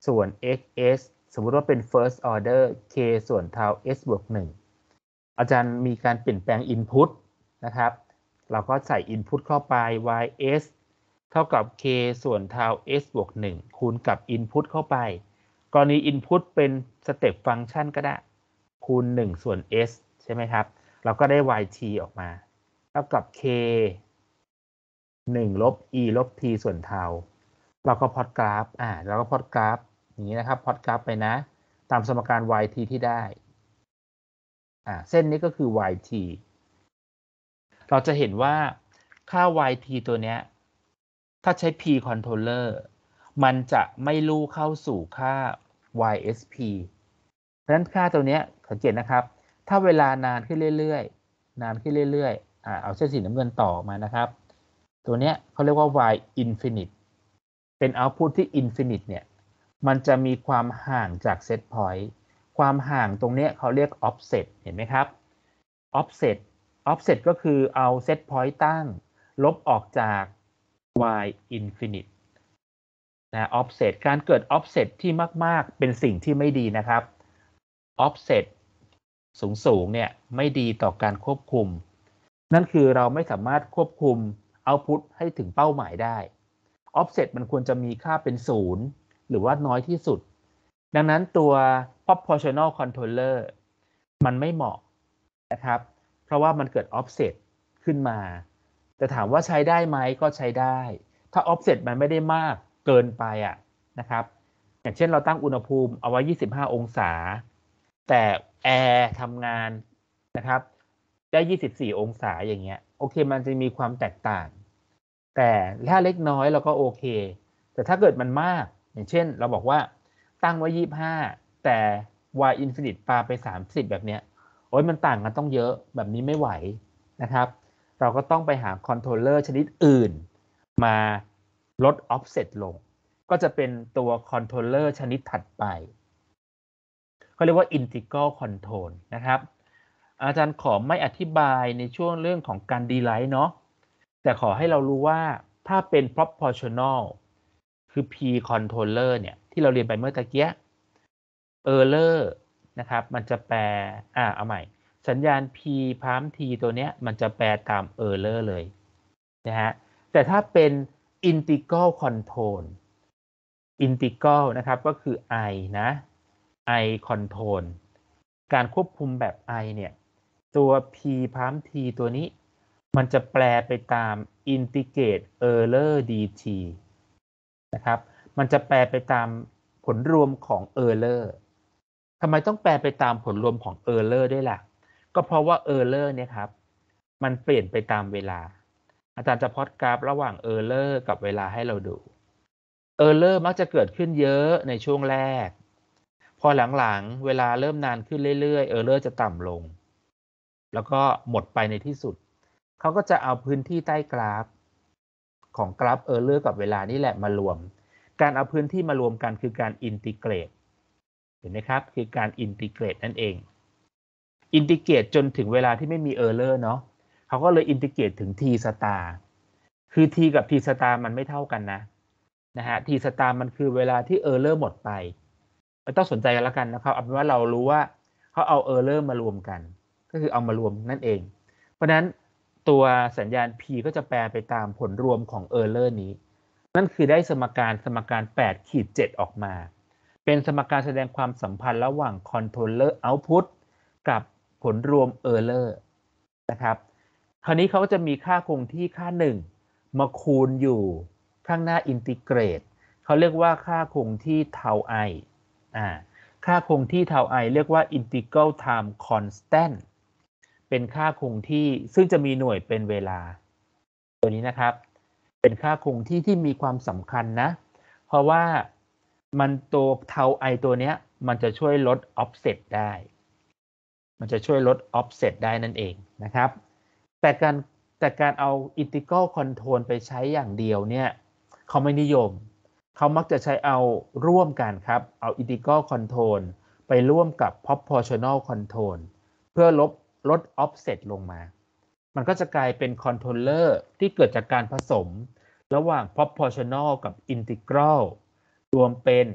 ส่วน xs สมมติว่าเป็น first order k ส่วนเท้า s บวก1อาจารย์มีการเปลี่ยนแปลง input นะครับเราก็ใส่ Input เข้าไป y s เท่ากับ k ส่วน t ท u s บวก 1 คูณกับ Input เข้าไป กรณี Input เป็นสเต็ปฟังก์ชันก็ได้ คูณ 1 ส่วน s ใช่ไหมครับ เราก็ได้ yt ออกมา เท่ากับ k 1 ลบ e ลบ t ส่วน t ท u เราก็พอดกราฟอ่า เราก็พอดกราฟอย่างนี้นะครับพอดกราฟไปนะ ตามสมการ yt ที่ได้ อ่า เส้นนี้ก็คือ yt เราจะเห็นว่าค่า YT ตัวเนี้ย ถ้าใช้ P controller มันจะไม่ลู่เข้าสู่ค่า YSP เพราะฉะนั้นค่าตัวเนี้ยสังเกตนะครับ ถ้าเวลานานขึ้นเรื่อยๆนานขึ้นเรื่อยๆอเอาเส้นสีน้ำเงินต่อมานะครับ ตัวเนี้ยเขาเรียกว่า Y infinite เป็น output ที่ infinite เนี่ยมันจะมีความห่างจาก set point ความห่างตรงเนี้ยเขาเรียก offset เห็นไหมครับ offset offset ก็คือเอา set point ตั้ง ลบออกจาก y infinite นะ offset การเกิด offset ที่มาก ๆ เป็นสิ่งที่ไม่ดีนะครับ offset สูงสูงเนี่ยไม่ดีต่อการควบคุม นั่นคือเราไม่สามารถควบคุม output ให้ถึงเป้าหมายได้ offset มันควรจะมีค่าเป็นศูนย์หรือว่าน้อยที่สุด ดังนั้นตัว proportional controller มันไม่เหมาะนะครับเพราะว่ามันเกิดออฟเซตขึ้นมา แต่ถามว่าใช้ได้ไหมก็ใช้ได้ ถ้าออฟเซตมันไม่ได้มากเกินไปอ่ะนะครับ อย่างเช่นเราตั้งอุณหภูมิเอาไว้ 25 องศา แต่แอร์ทำงานนะครับ ได้ 24 องศาอย่างเงี้ยโอเค มันจะมีความแตกต่าง แต่ถ้าเล็กน้อยเราก็โอเค แต่ถ้าเกิดมันมาก อย่างเช่นเราบอกว่า ตั้งไว้ 25 แต่ y infinite ปาไป 30 แบบเนี้ยโอ้ยมันต่างกันต้องเยอะแบบนี้ไม่ไหวนะครับ เราก็ต้องไปหาคอนโทรลเลอร์ชนิดอื่น มาลดออฟเซตลง ก็จะเป็นตัวคอนโทรลเลอร์ชนิดถัดไปเขาเรียกว่าอินทิกรัลคอนโทรลนะครับ อาจารย์ขอไม่อธิบายในช่วงเรื่องของการดีไลท์เนาะแต่ขอให้เรารู้ว่าถ้าเป็น proportional คือ p controller เนี่ย ที่เราเรียนไปเมื่อตะเกีย error นะครับมันจะแปลอ่าเอาใหม่ สัญญาณ p พาม t ตัวเนี้ย มันจะแปลตาม error เลยนะฮะแต่ถ้าเป็น integral control integral นะครับก็คือ i นะ i control การควบคุมแบบ i เนี่ย ตัว p พาม t ตัวนี้ มันจะแปลไปตาม integrate error dt นะครับมันจะแปลไปตามผลรวมของ error ทำไมต้องแปลไปตามผลรวมของเออร์เลอร์ด้วยล่ะ ก็เพราะว่าเออร์เลอร์เนี่ยครับ มันเปลี่ยนไปตามเวลา อาจารย์จะพอดกราฟระหว่างเออร์เลอร์กับเวลาให้เราดูเออร์เลอร์มักจะเกิดขึ้นเยอะในช่วงแรก พอหลังๆ เวลาเริ่มนานขึ้นเรื่อยๆเออร์เลอร์จะต่ำลง แล้วก็หมดไปในที่สุด เขาก็จะเอาพื้นที่ใต้กราฟ ของกราฟเออร์เลอร์กับเวลานี่แหละมารวม การเอาพื้นที่มารวมกันคือการอินทิเกรตเห็นไหมครับ คือการอินทิเกรตนั่นเองอินทิเกรตจนถึงเวลาที่ไม่มีเออร์เลอร์เนาะเขาก็เลยอินทิเกรตถึง t สตาคือ t กับ t สตามันไม่เท่ากันนะนะฮะ t สตามันคือเวลาที่เออร์เลอร์หมดไปไม่ต้องสนใจกันละกันนะครับเอาเป็นว่าเรารู้ว่าเขาเอาเออร์เลอร์มารวมกัน ก็คือเอามารวมนั่นเอง เพราะฉะนั้นตัวสัญญาณ p ก็จะแปลไปตามผลรวมของเออร์เลอร์นี้ นั่นคือได้สมการสมการ8ขีด7ออกมาเป็นสมการแสดงความสัมพันธ์ระหว่างคอนโทรลเลอร์เอาต์พุตกับผลรวมเออร์เลอร์นะครับคราวนี้เขาจะมีค่าคงที่ค่า1มาคูณอยู่ข้างหน้าอินทิเกรตเขาเรียกว่าค่าคงที่เทา i อ่าค่าคงที่เทา i เรียกว่า integral time constant เป็นค่าคงที่ซึ่งจะมีหน่วยเป็นเวลา ตัวนี้นะครับ เป็นค่าคงที่ที่มีความสำคัญนะ เพราะว่ามันตัวเทาไอตัวเนี้ย มันจะช่วยลดออฟเซตได้ มันจะช่วยลดออฟเซตได้นั่นเองนะครับ แต่การแต่การเอาอินทิกรัลคอนโทรลไปใช้อย่างเดียวเนี่ย เขาไม่นิยม เขามักจะใช้เอาร่วมกันครับ เอาอินทิกรัลคอนโทรลไปร่วมกับพ r o p o r ช i น n a l c o n t r เพื่อลบลด offset ลงมา มันก็จะกลายเป็นคอนโทรลเลอร์ที่เกิดจากการผสมระหว่างพ r o p o r ช i น n กับอินทิกรัลรวมเป็น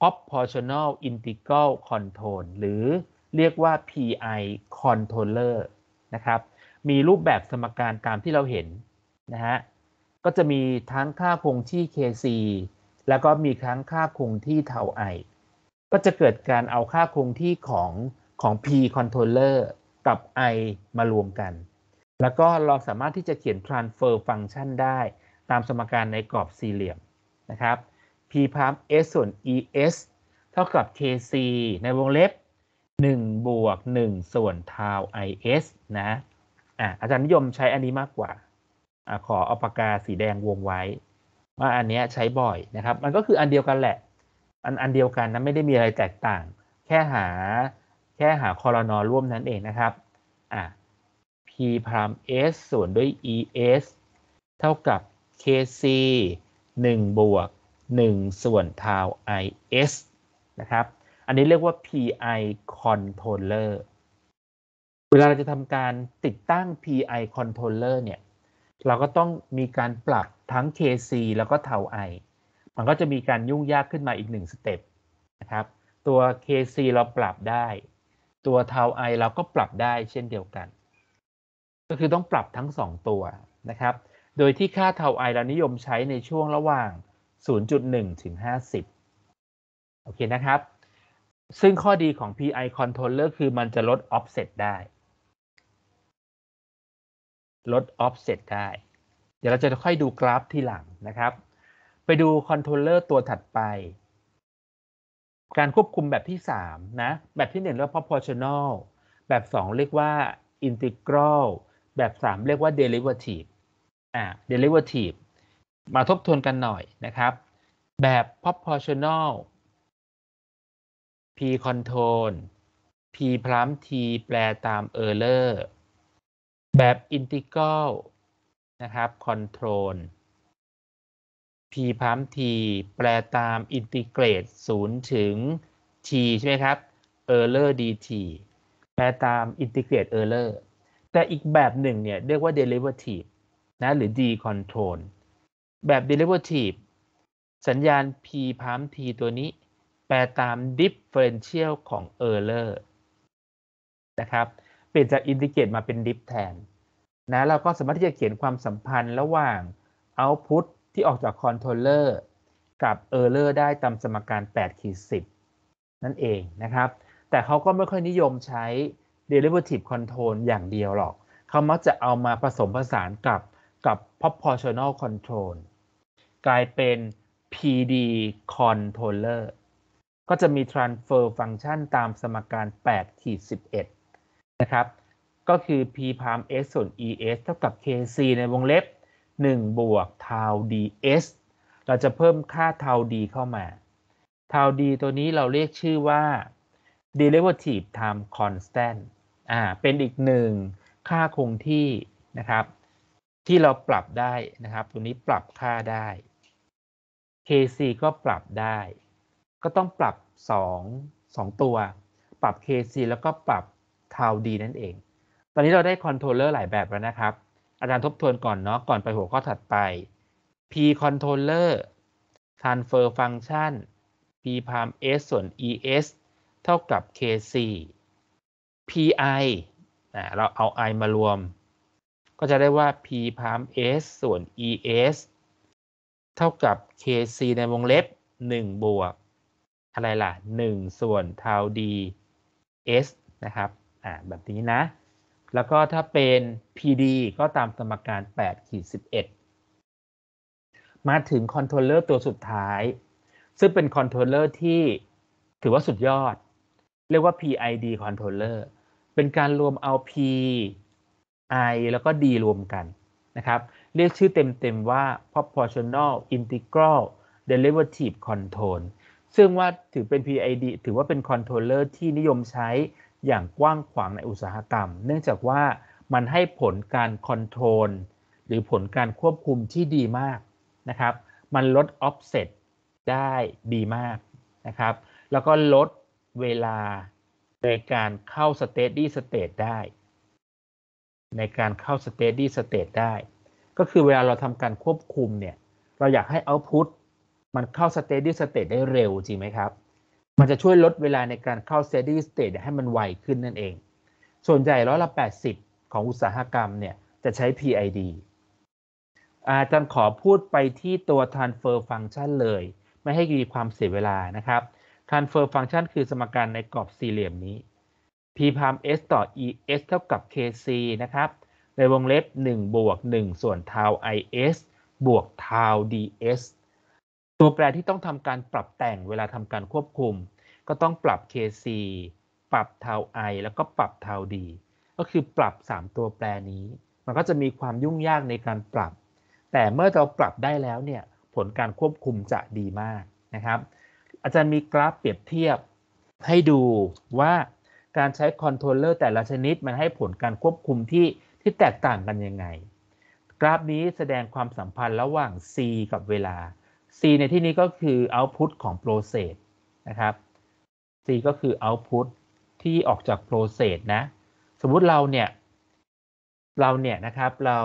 proportional integral control หรือเรียกว่า PI controller นะครับ มีรูปแบบสมการตามที่เราเห็นนะฮะ ก็จะมีทั้งค่าคงที่ KC แล้วก็มีทั้งค่าคงที่เทา I ก็จะเกิดการเอาค่าคงที่ของของ P controller กับ I มารวมกัน แล้วก็เราสามารถที่จะเขียน transfer function ได้ตามสมการในกรอบสี่เหลี่ยมนะครับ p พาม s ส่วน es เท่ากับ kc ในวงเล็บ 1 บวก 1 ส่วนทาว is นะ อ่ะอาจารย์นิยมใช้อันนี้มากกว่า อ่ะขอเอาปากกาสีแดงวงไว้ ว่าอันนี้ใช้บ่อยนะครับ มันก็คืออันเดียวกันแหละ อันอันเดียวกันนะไม่ได้มีอะไรแตกต่าง แค่หา แค่หาคอรนอร่วมนั่นเองนะครับ อ่ะ p พาม s ส่วนด้วย es เท่ากับ kc 1 บวก1 ส่วนทาว is นะครับ อันนี้เรียกว่า PI controller เวลาเราจะทำการติดตั้ง PI controller เนี่ย เราก็ต้องมีการปรับทั้ง KC แล้วก็ t ทา i มันก็จะมีการยุ่งยากขึ้นมาอีกหนึ่งสเต็ปนะครับ ตัว KC เราปรับได้ ตัว t ทา i เราก็ปรับได้เช่นเดียวกัน ก็คือต้องปรับทั้ง 2 ตัวนะครับ โดยที่ค่าเทา i เรานิยมใช้ในช่วงระหว่าง0.1 ถึง 50 โอเคนะครับ ซึ่งข้อดีของ PI controller คือมันจะลด offset ได้ ลด offset ได้ เดี๋ยวเราจะค่อยดูกราฟที่หลังนะครับ ไปดูคอนโทรลเลอร์ตัวถัดไป การควบคุมแบบที่ 3 นะ แบบที่ 1 เรียกว่า proportional แบบ 2 เรียกว่า integral แบบ 3 เรียกว่า derivative อ่า derivative มาทบทวนกันหน่อยนะครับ แบบ proportional p control p พลัม t แปลตาม error แบบ integral นะครับ control p พลัม t แปลตาม integrate 0 ถึง t ใช่ไหมครับ error dt แปลตาม integrate error แต่อีกแบบหนึ่งเนี่ย เรียกว่า derivative นะหรือ d control แบบ derivative สัญญาณ p พาม t ตัวนี้ แปลตาม differential ของ error นะครับ เปลี่ยนจาก i n e g r a t e มาเป็น d i p แทนนะเราก็สามารถที่จะเขียนความสัมพันธ์ระหว่าง output ที่ออกจาก controller กับ error ได้ตามสมการ8ขีด10 นั่นเองนะครับ แต่เขาก็ไม่ค่อยนิยมใช้ derivative control อย่างเดียวหรอก เขามักจะเอามาผสมผสานกับกับ proportional control กลายเป็น PD controller ก็จะมี transfer function ตามสมการ8ขีด11 นะครับ ก็คือ p พาม s ส่วน es เท่ากับ kc ในวงเล็บ 1 บวก tau ds เราจะเพิ่มค่า tau d เข้ามา tau d ตัวนี้เราเรียกชื่อว่า derivative time constant อ่า เป็นอีกหนึ่งค่าคงที่นะครับที่เราปรับได้นะครับตรงนี้ปรับค่าได้ KC ก็ปรับได้ ก็ต้องปรับ 2 2 ตัว ปรับ KC แล้วก็ปรับ t a u D นั่นเอง ตอนนี้เราได้คอนโทรลเลอร์หลายแบบแล้วนะครับ อาจารย์ทบทวนก่อนเนาะ ก่อนไปหัวข้อถัดไป P controller transfer function P prime S ส่วน ES เท่ากับ KC PI เราเอา I มารวมก็จะได้ว่า p พาม s ส่วน es เท่ากับ kc ในวงเล็บ 1 บวกอะไรล่ะ 1 ส่วนเท่า d s นะครับ อ่า แบบนี้นะ แล้วก็ถ้าเป็น pd ก็ตามสมการ 8 ขีด11 มาถึงคอนโทรลเลอร์ตัวสุดท้าย ซึ่งเป็นคอนโทรลเลอร์ที่ถือว่าสุดยอด เรียกว่า PID คอนโทรลเลอร์เป็นการรวมเอา P i แล้วก็ d รวมกันนะครับ เรียกชื่อเต็มๆว่า proportional integral derivative control ซึ่งว่าถือเป็น PID ถือว่าเป็นคอนโทรลเลอร์ที่นิยมใช้อย่างกว้างขวางในอุตสาหกรรม เนื่องจากว่ามันให้ผลการคอนโทรลหรือผลการควบคุมที่ดีมากนะครับ มันลดออฟเซตได้ดีมากนะครับ แล้วก็ลดเวลาในการเข้าสเต a d y state ได้ในการเข้า steady state ได้ ก็คือเวลาเราทำการควบคุมเนี่ย เราอยากให้ output มันเข้า steady state ได้เร็วจริงไหมครับ มันจะช่วยลดเวลาในการเข้า steady state ให้มันไวขึ้นนั่นเอง ส่วนใหญ่ร้อยละ80 ของอุตสาหกรรมเนี่ยจะใช้ PID อาจารย์ขอพูดไปที่ตัว transfer function เลย ไม่ให้มีความเสียเวลานะครับ transfer function คือสมการในกรอบสี่เหลี่ยมนี้ p พาม s ต่อ es เท่ากับ kc นะครับในวงเล็บ1บวก1 ส่วนทาว is บวกทาว ds ตัวแปรที่ต้องทำการปรับแต่งเวลาทำการควบคุม ก็ต้องปรับ kc ปรับทาว i แล้วก็ปรับทาว d ก็คือปรับ 3 ตัวแปรนี้ มันก็จะมีความยุ่งยากในการปรับ แต่เมื่อเราปรับได้แล้วเนี่ยผลการควบคุมจะดีมากนะครับ อาจารย์มีกราฟเปรียบเทียบให้ดูว่าการใช้คอนโทรลเลอร์แต่ละชนิด มันให้ผลการควบคุมที่ที่แตกต่างกันยังไง กราฟนี้แสดงความสัมพันธ์ระหว่าง C กับเวลา C ในที่นี้ก็คือ output ของ process นะครับ C ก็คือ output ที่ออกจาก process นะ สมมุติเราเนี่ย เราเนี่ยนะครับ เรา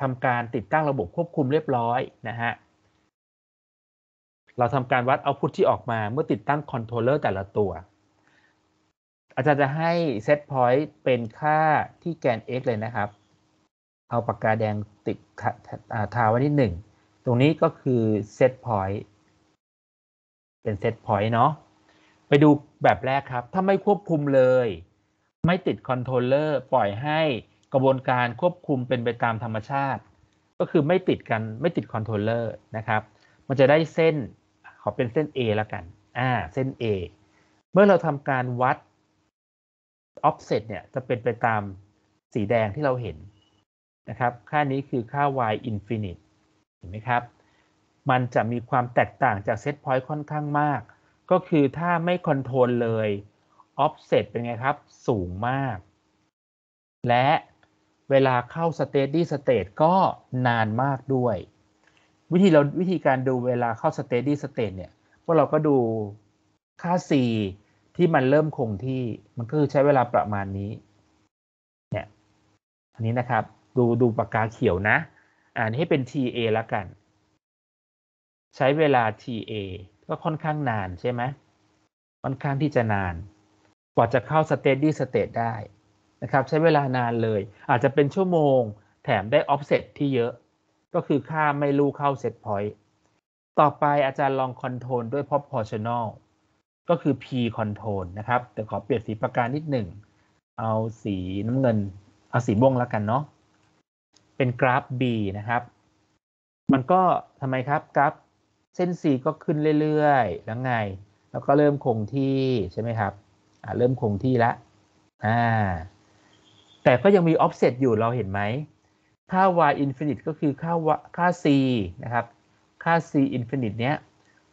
ทำการติดตั้งระบบควบคุมเรียบร้อยนะฮะ เราทำการวัดเอาพุตที่ออกมาเมื่อติดตั้งคอนโทรลเลอร์แต่ละตัวอาจารย์จะให้เซตพอยต์เป็นค่าที่แกน x เลยนะครับ เอาปากกาแดงติดทาไว้ที่หนึ่ง ตรงนี้ก็คือเซตพอยต์ เป็นเซตพอยต์เนาะ ไปดูแบบแรกครับ ถ้าไม่ควบคุมเลย ไม่ติดคอนโทรลเลอร์ ปล่อยให้กระบวนการควบคุมเป็นไปตามธรรมชาติ ก็คือไม่ติดกันไม่ติดคอนโทรลเลอร์นะครับ มันจะได้เส้นขอเป็นเส้น A ละกัน อ่า เส้น A เมื่อเราทำการวัดออฟเซตเนี่ยจะเป็นไปตามสีแดงที่เราเห็นนะครับ ค่านี้คือค่า y อินฟินิตเห็นไหมครับ มันจะมีความแตกต่างจากเซตพอยต์ค่อนข้างมาก ก็คือถ้าไม่คอนโทรลเลยออฟเซตเป็นไงครับสูงมาก และเวลาเข้าสเตตดี้สเตตก็นานมากด้วย วิธีเราวิธีการดูเวลาเข้าสเตตดี้สเตตเนี่ยพวกเราก็ดูค่า c ที่มันเริ่มคงที่มันก็คือใช้เวลาประมาณนี้ เนี่ย อันนี้นะครับ ดูดูปากกาเขียวนะ อ่านให้เป็น TA ละกัน ใช้เวลา TA ก็ค่อนข้างนานใช่ไหม ค่อนข้างที่จะนาน กว่าจะเข้า steady state ได้นะครับ ใช้เวลานานเลย อาจจะเป็นชั่วโมงแถมได้ offset ที่เยอะ ก็คือค่าไม่รู้เข้า set point ต่อไปอาจารย์ลองคอนโทรลด้วย proportional ก็คือ P control นะครับ แต่ขอเปลี่ยนสีปากกานิดหนึ่ง เอาสีน้ำเงิน เอาสีม่วงแล้วกันเนาะ เป็นกราฟ B นะครับ มันก็ทำไมครับ กราฟเส้นสีก็ขึ้นเรื่อยๆ แล้วไง แล้วก็เริ่มคงที่ใช่ไหมครับ เริ่มคงที่ละอ่าแต่ก็ยังมี offset อยู่เราเห็นไหม ค่า y infinite ก็คือค่าค่า c นะครับ ค่า c infinite เนี้ย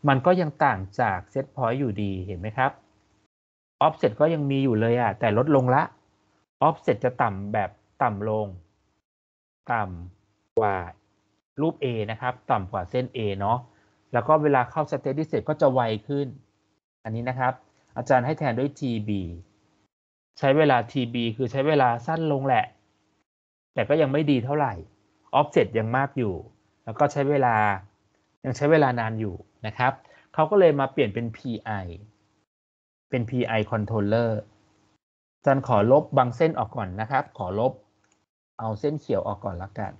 มันก็ยังต่างจากเซตพอยต์อยู่ดีเห็นไหมครับออฟเซตก็ยังมีอยู่เลยอ่ะแต่ลดลงละออฟเซตจะต่ำแบบต่ำลง ต่ำกว่า รูป A นะครับ ต่ำกว่าเส้น A เนาะแล้วก็เวลาเข้าสเตติเซตก็จะไวขึ้น อันนี้นะครับ อาจารย์ให้แทนด้วย TB ใช้เวลา TB คือใช้เวลาสั้นลงแหละ แต่ก็ยังไม่ดีเท่าไหร่ออฟเซตยังมากอยู่ แล้วก็ใช้เวลายังใช้เวลานานอยู่นะครับ เขาก็เลยมาเปลี่ยนเป็น PI เป็น PI controller จันขอลบบางเส้นออกก่อนนะครับ ขอลบเอาเส้นเขียวออกก่อนละกัน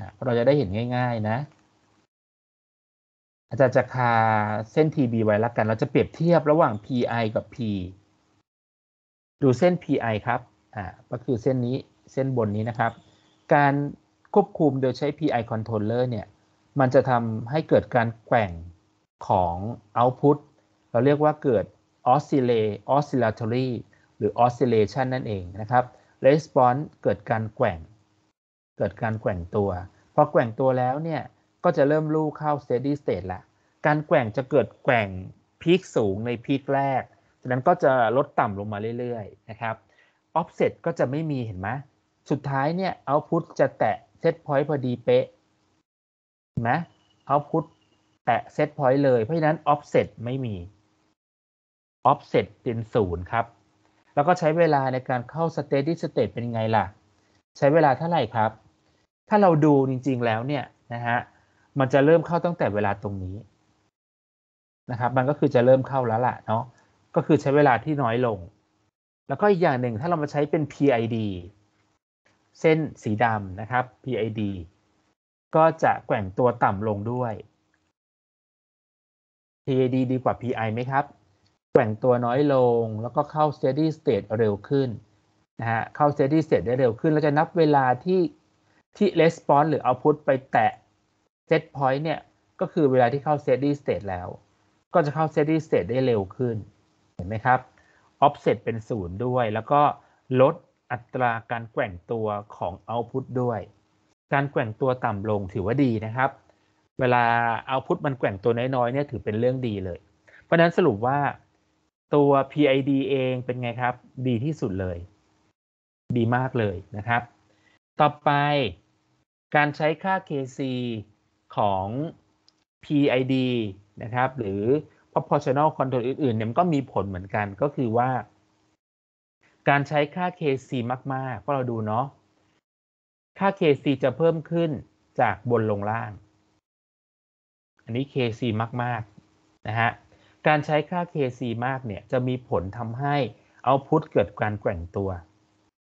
าเราจะได้เห็นง่าย ๆนะ อาจารย์จะคาเส้น TB ไว้ละกัน เราจะเปรียบเทียบระหว่าง PI กับ P ดูเส้น PI ครับ อ่าก็คือเส้นนี้ เส้นบนนี้นะครับ การควบคุมโดยใช้ PI controller เนี่ยมันจะทำให้เกิดการแกว่งของ output เราเรียกว่าเกิด oscillate oscillatory หรือ oscillation นั่นเองนะครับ response เกิดการแกว่ง เกิดการแกว่งตัว พอแกว่งตัวแล้วเนี่ยก็จะเริ่มลู่เข้า steady state ละการแกว่งจะเกิดแกว่งพีคสูงในพีคแรกจากนั้นก็จะลดต่ำลงมาเรื่อยๆนะครับ offset ก็จะไม่มีเห็นไหมสุดท้ายเนี่ย output จะแตะ set point พอดีเป๊ะนมเอาพุทแตะเซตพอยต์เลยเพราะฉะนั้นออฟเซตไม่มีออฟเซตเป็นศูนย์ครับ แล้วก็ใช้เวลาในการเข้าสเตติสเตตเป็นไงล่ะ ใช้เวลาเท่าไหร่ครับ ถ้าเราดูจริงๆแล้วเนี่ยนะฮะมันจะเริ่มเข้าตั้งแต่เวลาตรงนี้นะครับมันก็คือจะเริ่มเข้าแล้วล่ะเนาะก็คือใช้เวลาที่น้อยลง แล้วก็อีกอย่างหนึ่งถ้าเรามาใช้เป็น PID เส้นสีดำนะครับ PID ก็จะแกว่งตัวต่ำลงด้วย TAD ดีกว่า PI ไหมครับ แกว่งตัวน้อยลงแล้วก็เข้า steady state เร็วขึ้นนะฮะ เข้า steady state ได้เร็วขึ้น แล้วจะนับเวลาที่ที่ response หรือ output ไปแตะ set point เนี่ย ก็คือเวลาที่เข้า steady state แล้ว ก็จะเข้า steady state ได้เร็วขึ้น เห็นไหมครับ offset เป็นศูนย์ด้วย แล้วก็ลดอัตราการแกว่งตัวของ output ด้วยการแกว่งตัวต่ำลงถือว่าดีนะครับ เวลาเอาพุทมันแกว่งตัวน้อยๆเนี่ยถือเป็นเรื่องดีเลย เพราะนั้นสรุปว่าตัว PID เองเป็นไงครับ ดีที่สุดเลย ดีมากเลยนะครับ ต่อไปการใช้ค่า KC ของ PID นะครับ หรือ proportional control อื่นๆเนี่ยมันก็มีผลเหมือนกันก็คือว่า การใช้ค่า KC มากๆเพราะเราดูเนาะค่า KC จะเพิ่มขึ้นจากบนลงล่าง อันนี้ KC มากมากนะฮะ การใช้ค่า KC มากเนี่ยจะมีผลทำให้เอาพุทเกิดการแกว่งตัว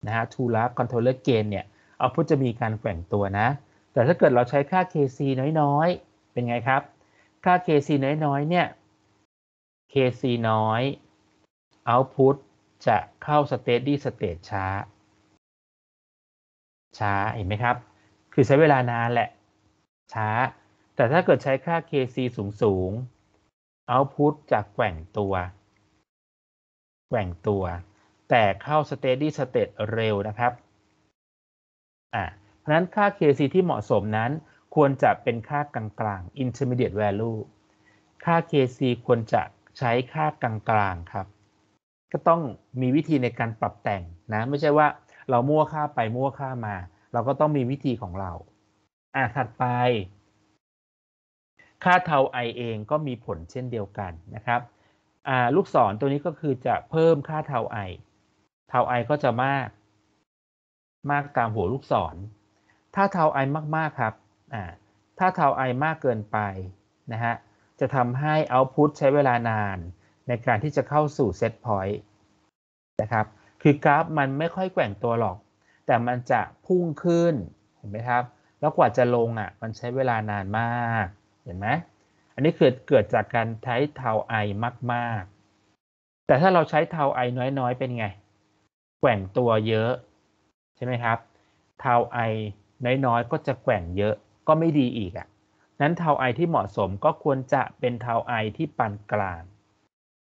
นะฮะ To Lab Controller Gain เนี่ยเอาพุทจะมีการแกว่งตัวนะแต่ถ้าเกิดเราใช้ค่า KC น้อยๆเป็นไงครับ ค่า KC น้อยๆเนี่ย KC น้อย Output จะเข้า Steady State ช้าช้าเห็นไหมครับ คือใช้เวลานานแหละช้า แต่ถ้าเกิดใช้ค่า KC สูงสูงเอาพุทจะแกว่งตัวแกว่งตัว แต่เข้า steady state เร็วนะครับอ่าเพราะนั้นค่า KC ที่เหมาะสมนั้นควรจะเป็นค่ากลาง ๆ intermediate value ค่า KC ควรจะใช้ค่ากลาง ๆ ครับ ก็ต้องมีวิธีในการปรับแต่งนะไม่ใช่ว่าเรามั่วค่าไปมั่วค่ามา เราก็ต้องมีวิธีของเราอ่ะถัดไป ค่าเทาไอเองก็มีผลเช่นเดียวกันนะครับอ่าลูกศรตัวนี้ก็คือจะเพิ่มค่าเทาไอเทาไอก็จะมาก มากตามหัวลูกศร ถ้าเทาไอมากๆครับอ่าถ้าเทาไอมากเกินไปนะฮะจะทำให้เอาพุทใช้เวลานานในการที่จะเข้าสู่เซตพอยต์นะครับคือกราฟมันไม่ค่อยแกว่งตัวหรอก แต่มันจะพุ่งขึ้น เห็นไหมครับ แล้วกว่าจะลงอ่ะ มันใช้เวลานานมาก เห็นไหม อันนี้เกิดเกิดจากการใช้เทาไอมากๆ แต่ถ้าเราใช้เทาไอน้อยๆเป็นไง แกว่งตัวเยอะ ใช่ไหมครับ เทาไอน้อยๆก็จะแกว่งเยอะ ก็ไม่ดีอีกอ่ะนั้นเทาไอที่เหมาะสมก็ควรจะเป็นเทาไอที่ปานกลาง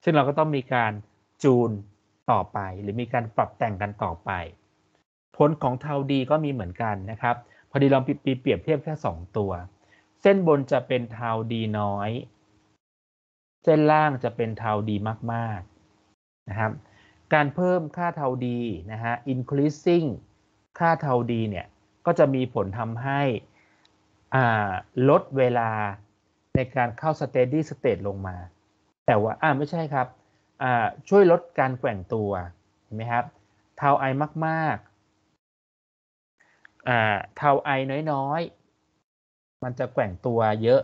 ซึ่งเราก็ต้องมีการจูนต่อไป หรือมีการปรับแต่งกันต่อไปผลของเทาดีก็มีเหมือนกันนะครับ พอดีเราปีเปรียบเทียบแค่2 ตัว เส้นบนจะเป็นเทาดีน้อย เส้นล่างจะเป็นเทาดีมากๆ นะครับ การเพิ่มค่าเทาดีนะฮะ increasing ค่าเทาดีเนี่ย ก็จะมีผลทำให้ลดเวลาในการเข้า steady state ลงมา แต่ว่าอ่าไม่ใช่ครับช่วยลดการแกว่งตัว เห็นไหมครับ เทาไอมากๆเทาไอน้อย ๆ มันจะแกว่งตัวเยอะ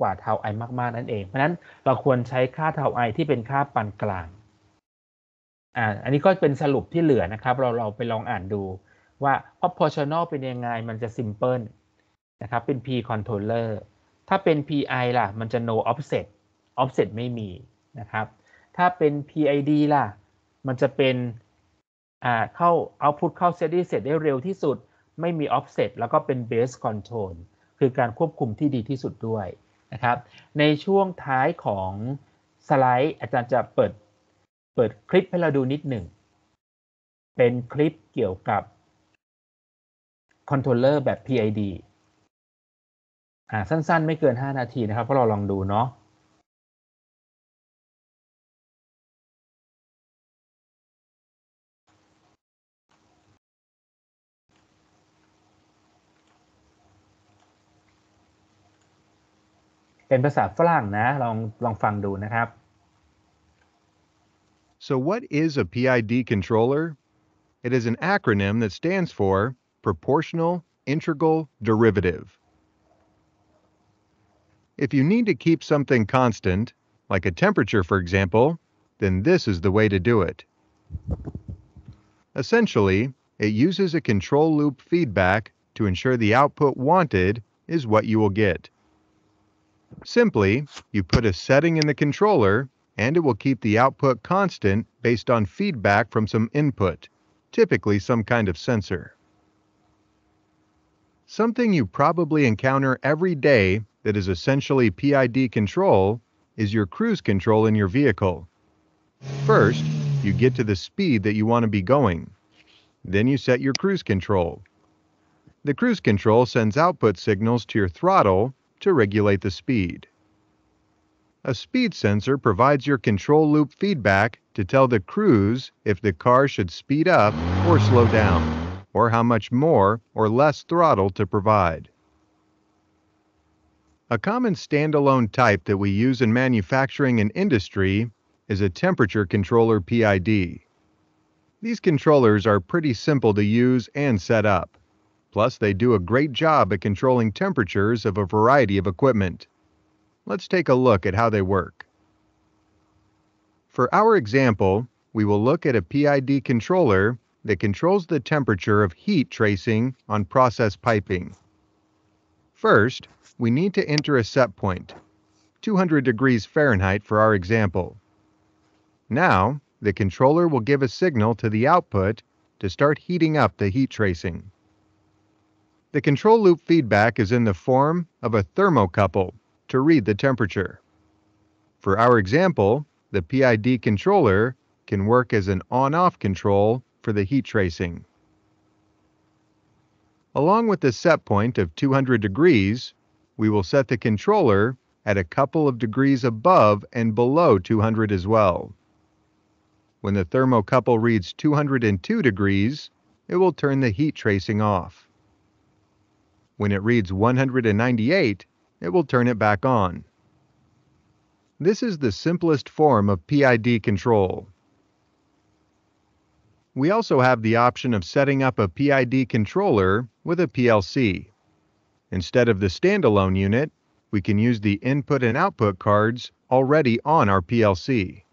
กว่าเทาไอมาก ๆ นั่นเอง เพราะนั้นเราควรใช้ค่าเทาไอที่เป็นค่าปานกลางอ่าอันนี้ก็เป็นสรุปที่เหลือนะครับ เราเราไปลองอ่านดูว่า proportional เป็นยังไง มันจะ simple นะครับ เป็น p controller ถ้าเป็น pi ล่ะ มันจะ no offset offset ไม่มีนะครับถ้าเป็น PID ล่ะ มันจะเป็นอ่าเข้า output เข้า steady state ได้เร็วที่สุด ไม่มี offset แล้วก็เป็น base control คือการควบคุมที่ดีที่สุดด้วยนะครับ ในช่วงท้ายของสไลด์อาจารย์จะเปิด เปิดคลิปให้เราดูนิดหนึ่ง เป็นคลิปเกี่ยวกับคอนโทรลเลอร์แบบ PID อ่าสั้น ๆไม่เกิน 5 นาทีนะครับ เพราะเราลองดูเนาะเป็นภาษาฝรั่งนะลองลองฟังดูนะครับ So what is a PID controller? It is an acronym that stands for Proportional Integral Derivative. If you need to keep something constant, like a temperature for example, then this is the way to do it. Essentially, it uses a control loop feedback to ensure the output wanted is what you will get. Simply, you put a setting in the controller and it will keep the output constant based on feedback from some input, typically some kind of sensor. Something you probably encounter every day that is essentially PID control is your cruise control in your vehicle. First, you get to the speed that you want to be going. Then you set your cruise control. The cruise control sends output signals to your throttle to regulate the speed. A speed sensor provides your control loop feedback to tell the cruise if the car should speed up or slow down, or how much more or less throttle to provide. A common standalone type that we use in manufacturing and industry is a temperature controller PID. These controllers are pretty simple to use and set up. Plus, they do a great job at controlling temperatures of a variety of equipment. Let's take a look at how they work. For our example, we will look at a PID controller that controls the temperature of heat tracing on process piping. First, we need to enter a set point, 200 degrees Fahrenheit for our example. Now, the controller will give a signal to the output to start heating up the heat tracing. The control loop feedback is in the form of a thermocouple to read the temperature. For our example, the PID controller can work as an on-off control for the heat tracing. Along with the set point of 200 degrees, we will set the controller at a couple of degrees above and below 200 as well. When the thermocouple reads 202 degrees, it will turn the heat tracing off. When it reads 198, it will turn it back on. This is the simplest form of PID control. We also have the option of setting up a PID controller with a PLC. Instead of the standalone unit, we can use the input and output cards already on our PLC.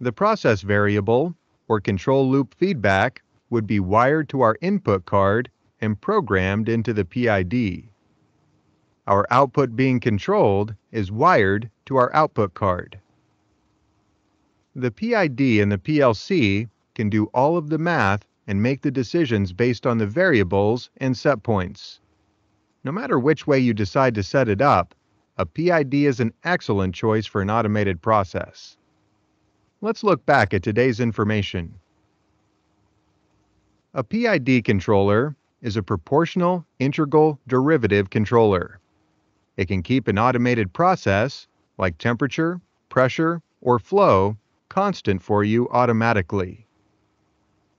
The process variable, or control loop feedback, would be wired to our input card and programmed into the PID. Our output being controlled is wired to our output card. The PID and the PLC can do all of the math and make the decisions based on the variables and set points. No matter which way you decide to set it up, a PID is an excellent choice for an automated process. Let's look back at today's information. A PID controller is a proportional integral derivative controller. It can keep an automated process, like temperature, pressure, or flow, constant for you automatically.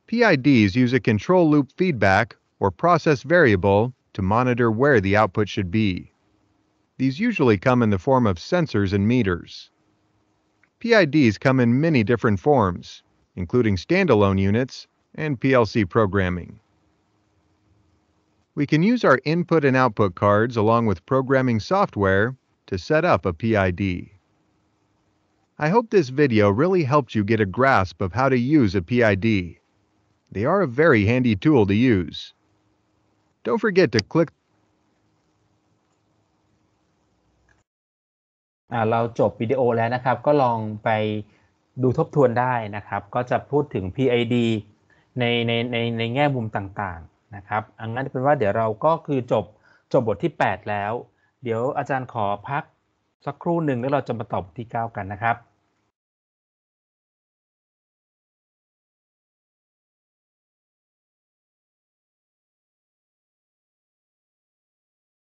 PIDs use a control loop feedback or process variable to monitor where the output should be. These usually come in the form of sensors and meters. PIDs come in many different forms, including standalone units and PLC programming we can use our input and output cards along with programming software to set up a PID. I hope this video really helped you get a grasp of how to use a PID. They are a very handy tool to use. Don't forget to click เราจบวิดีโอแล้วนะครับ PID ในในในในแง่มุมต่างนะครับอังั้นเป็นว่าเดี๋ยวเราก็คือจบจบบทที่ 8 แล้ว เดี๋ยวอาจารย์ขอพักสักครู่หนึ่งแล้วเราจะมาตอบที่ 9 กันนะครับ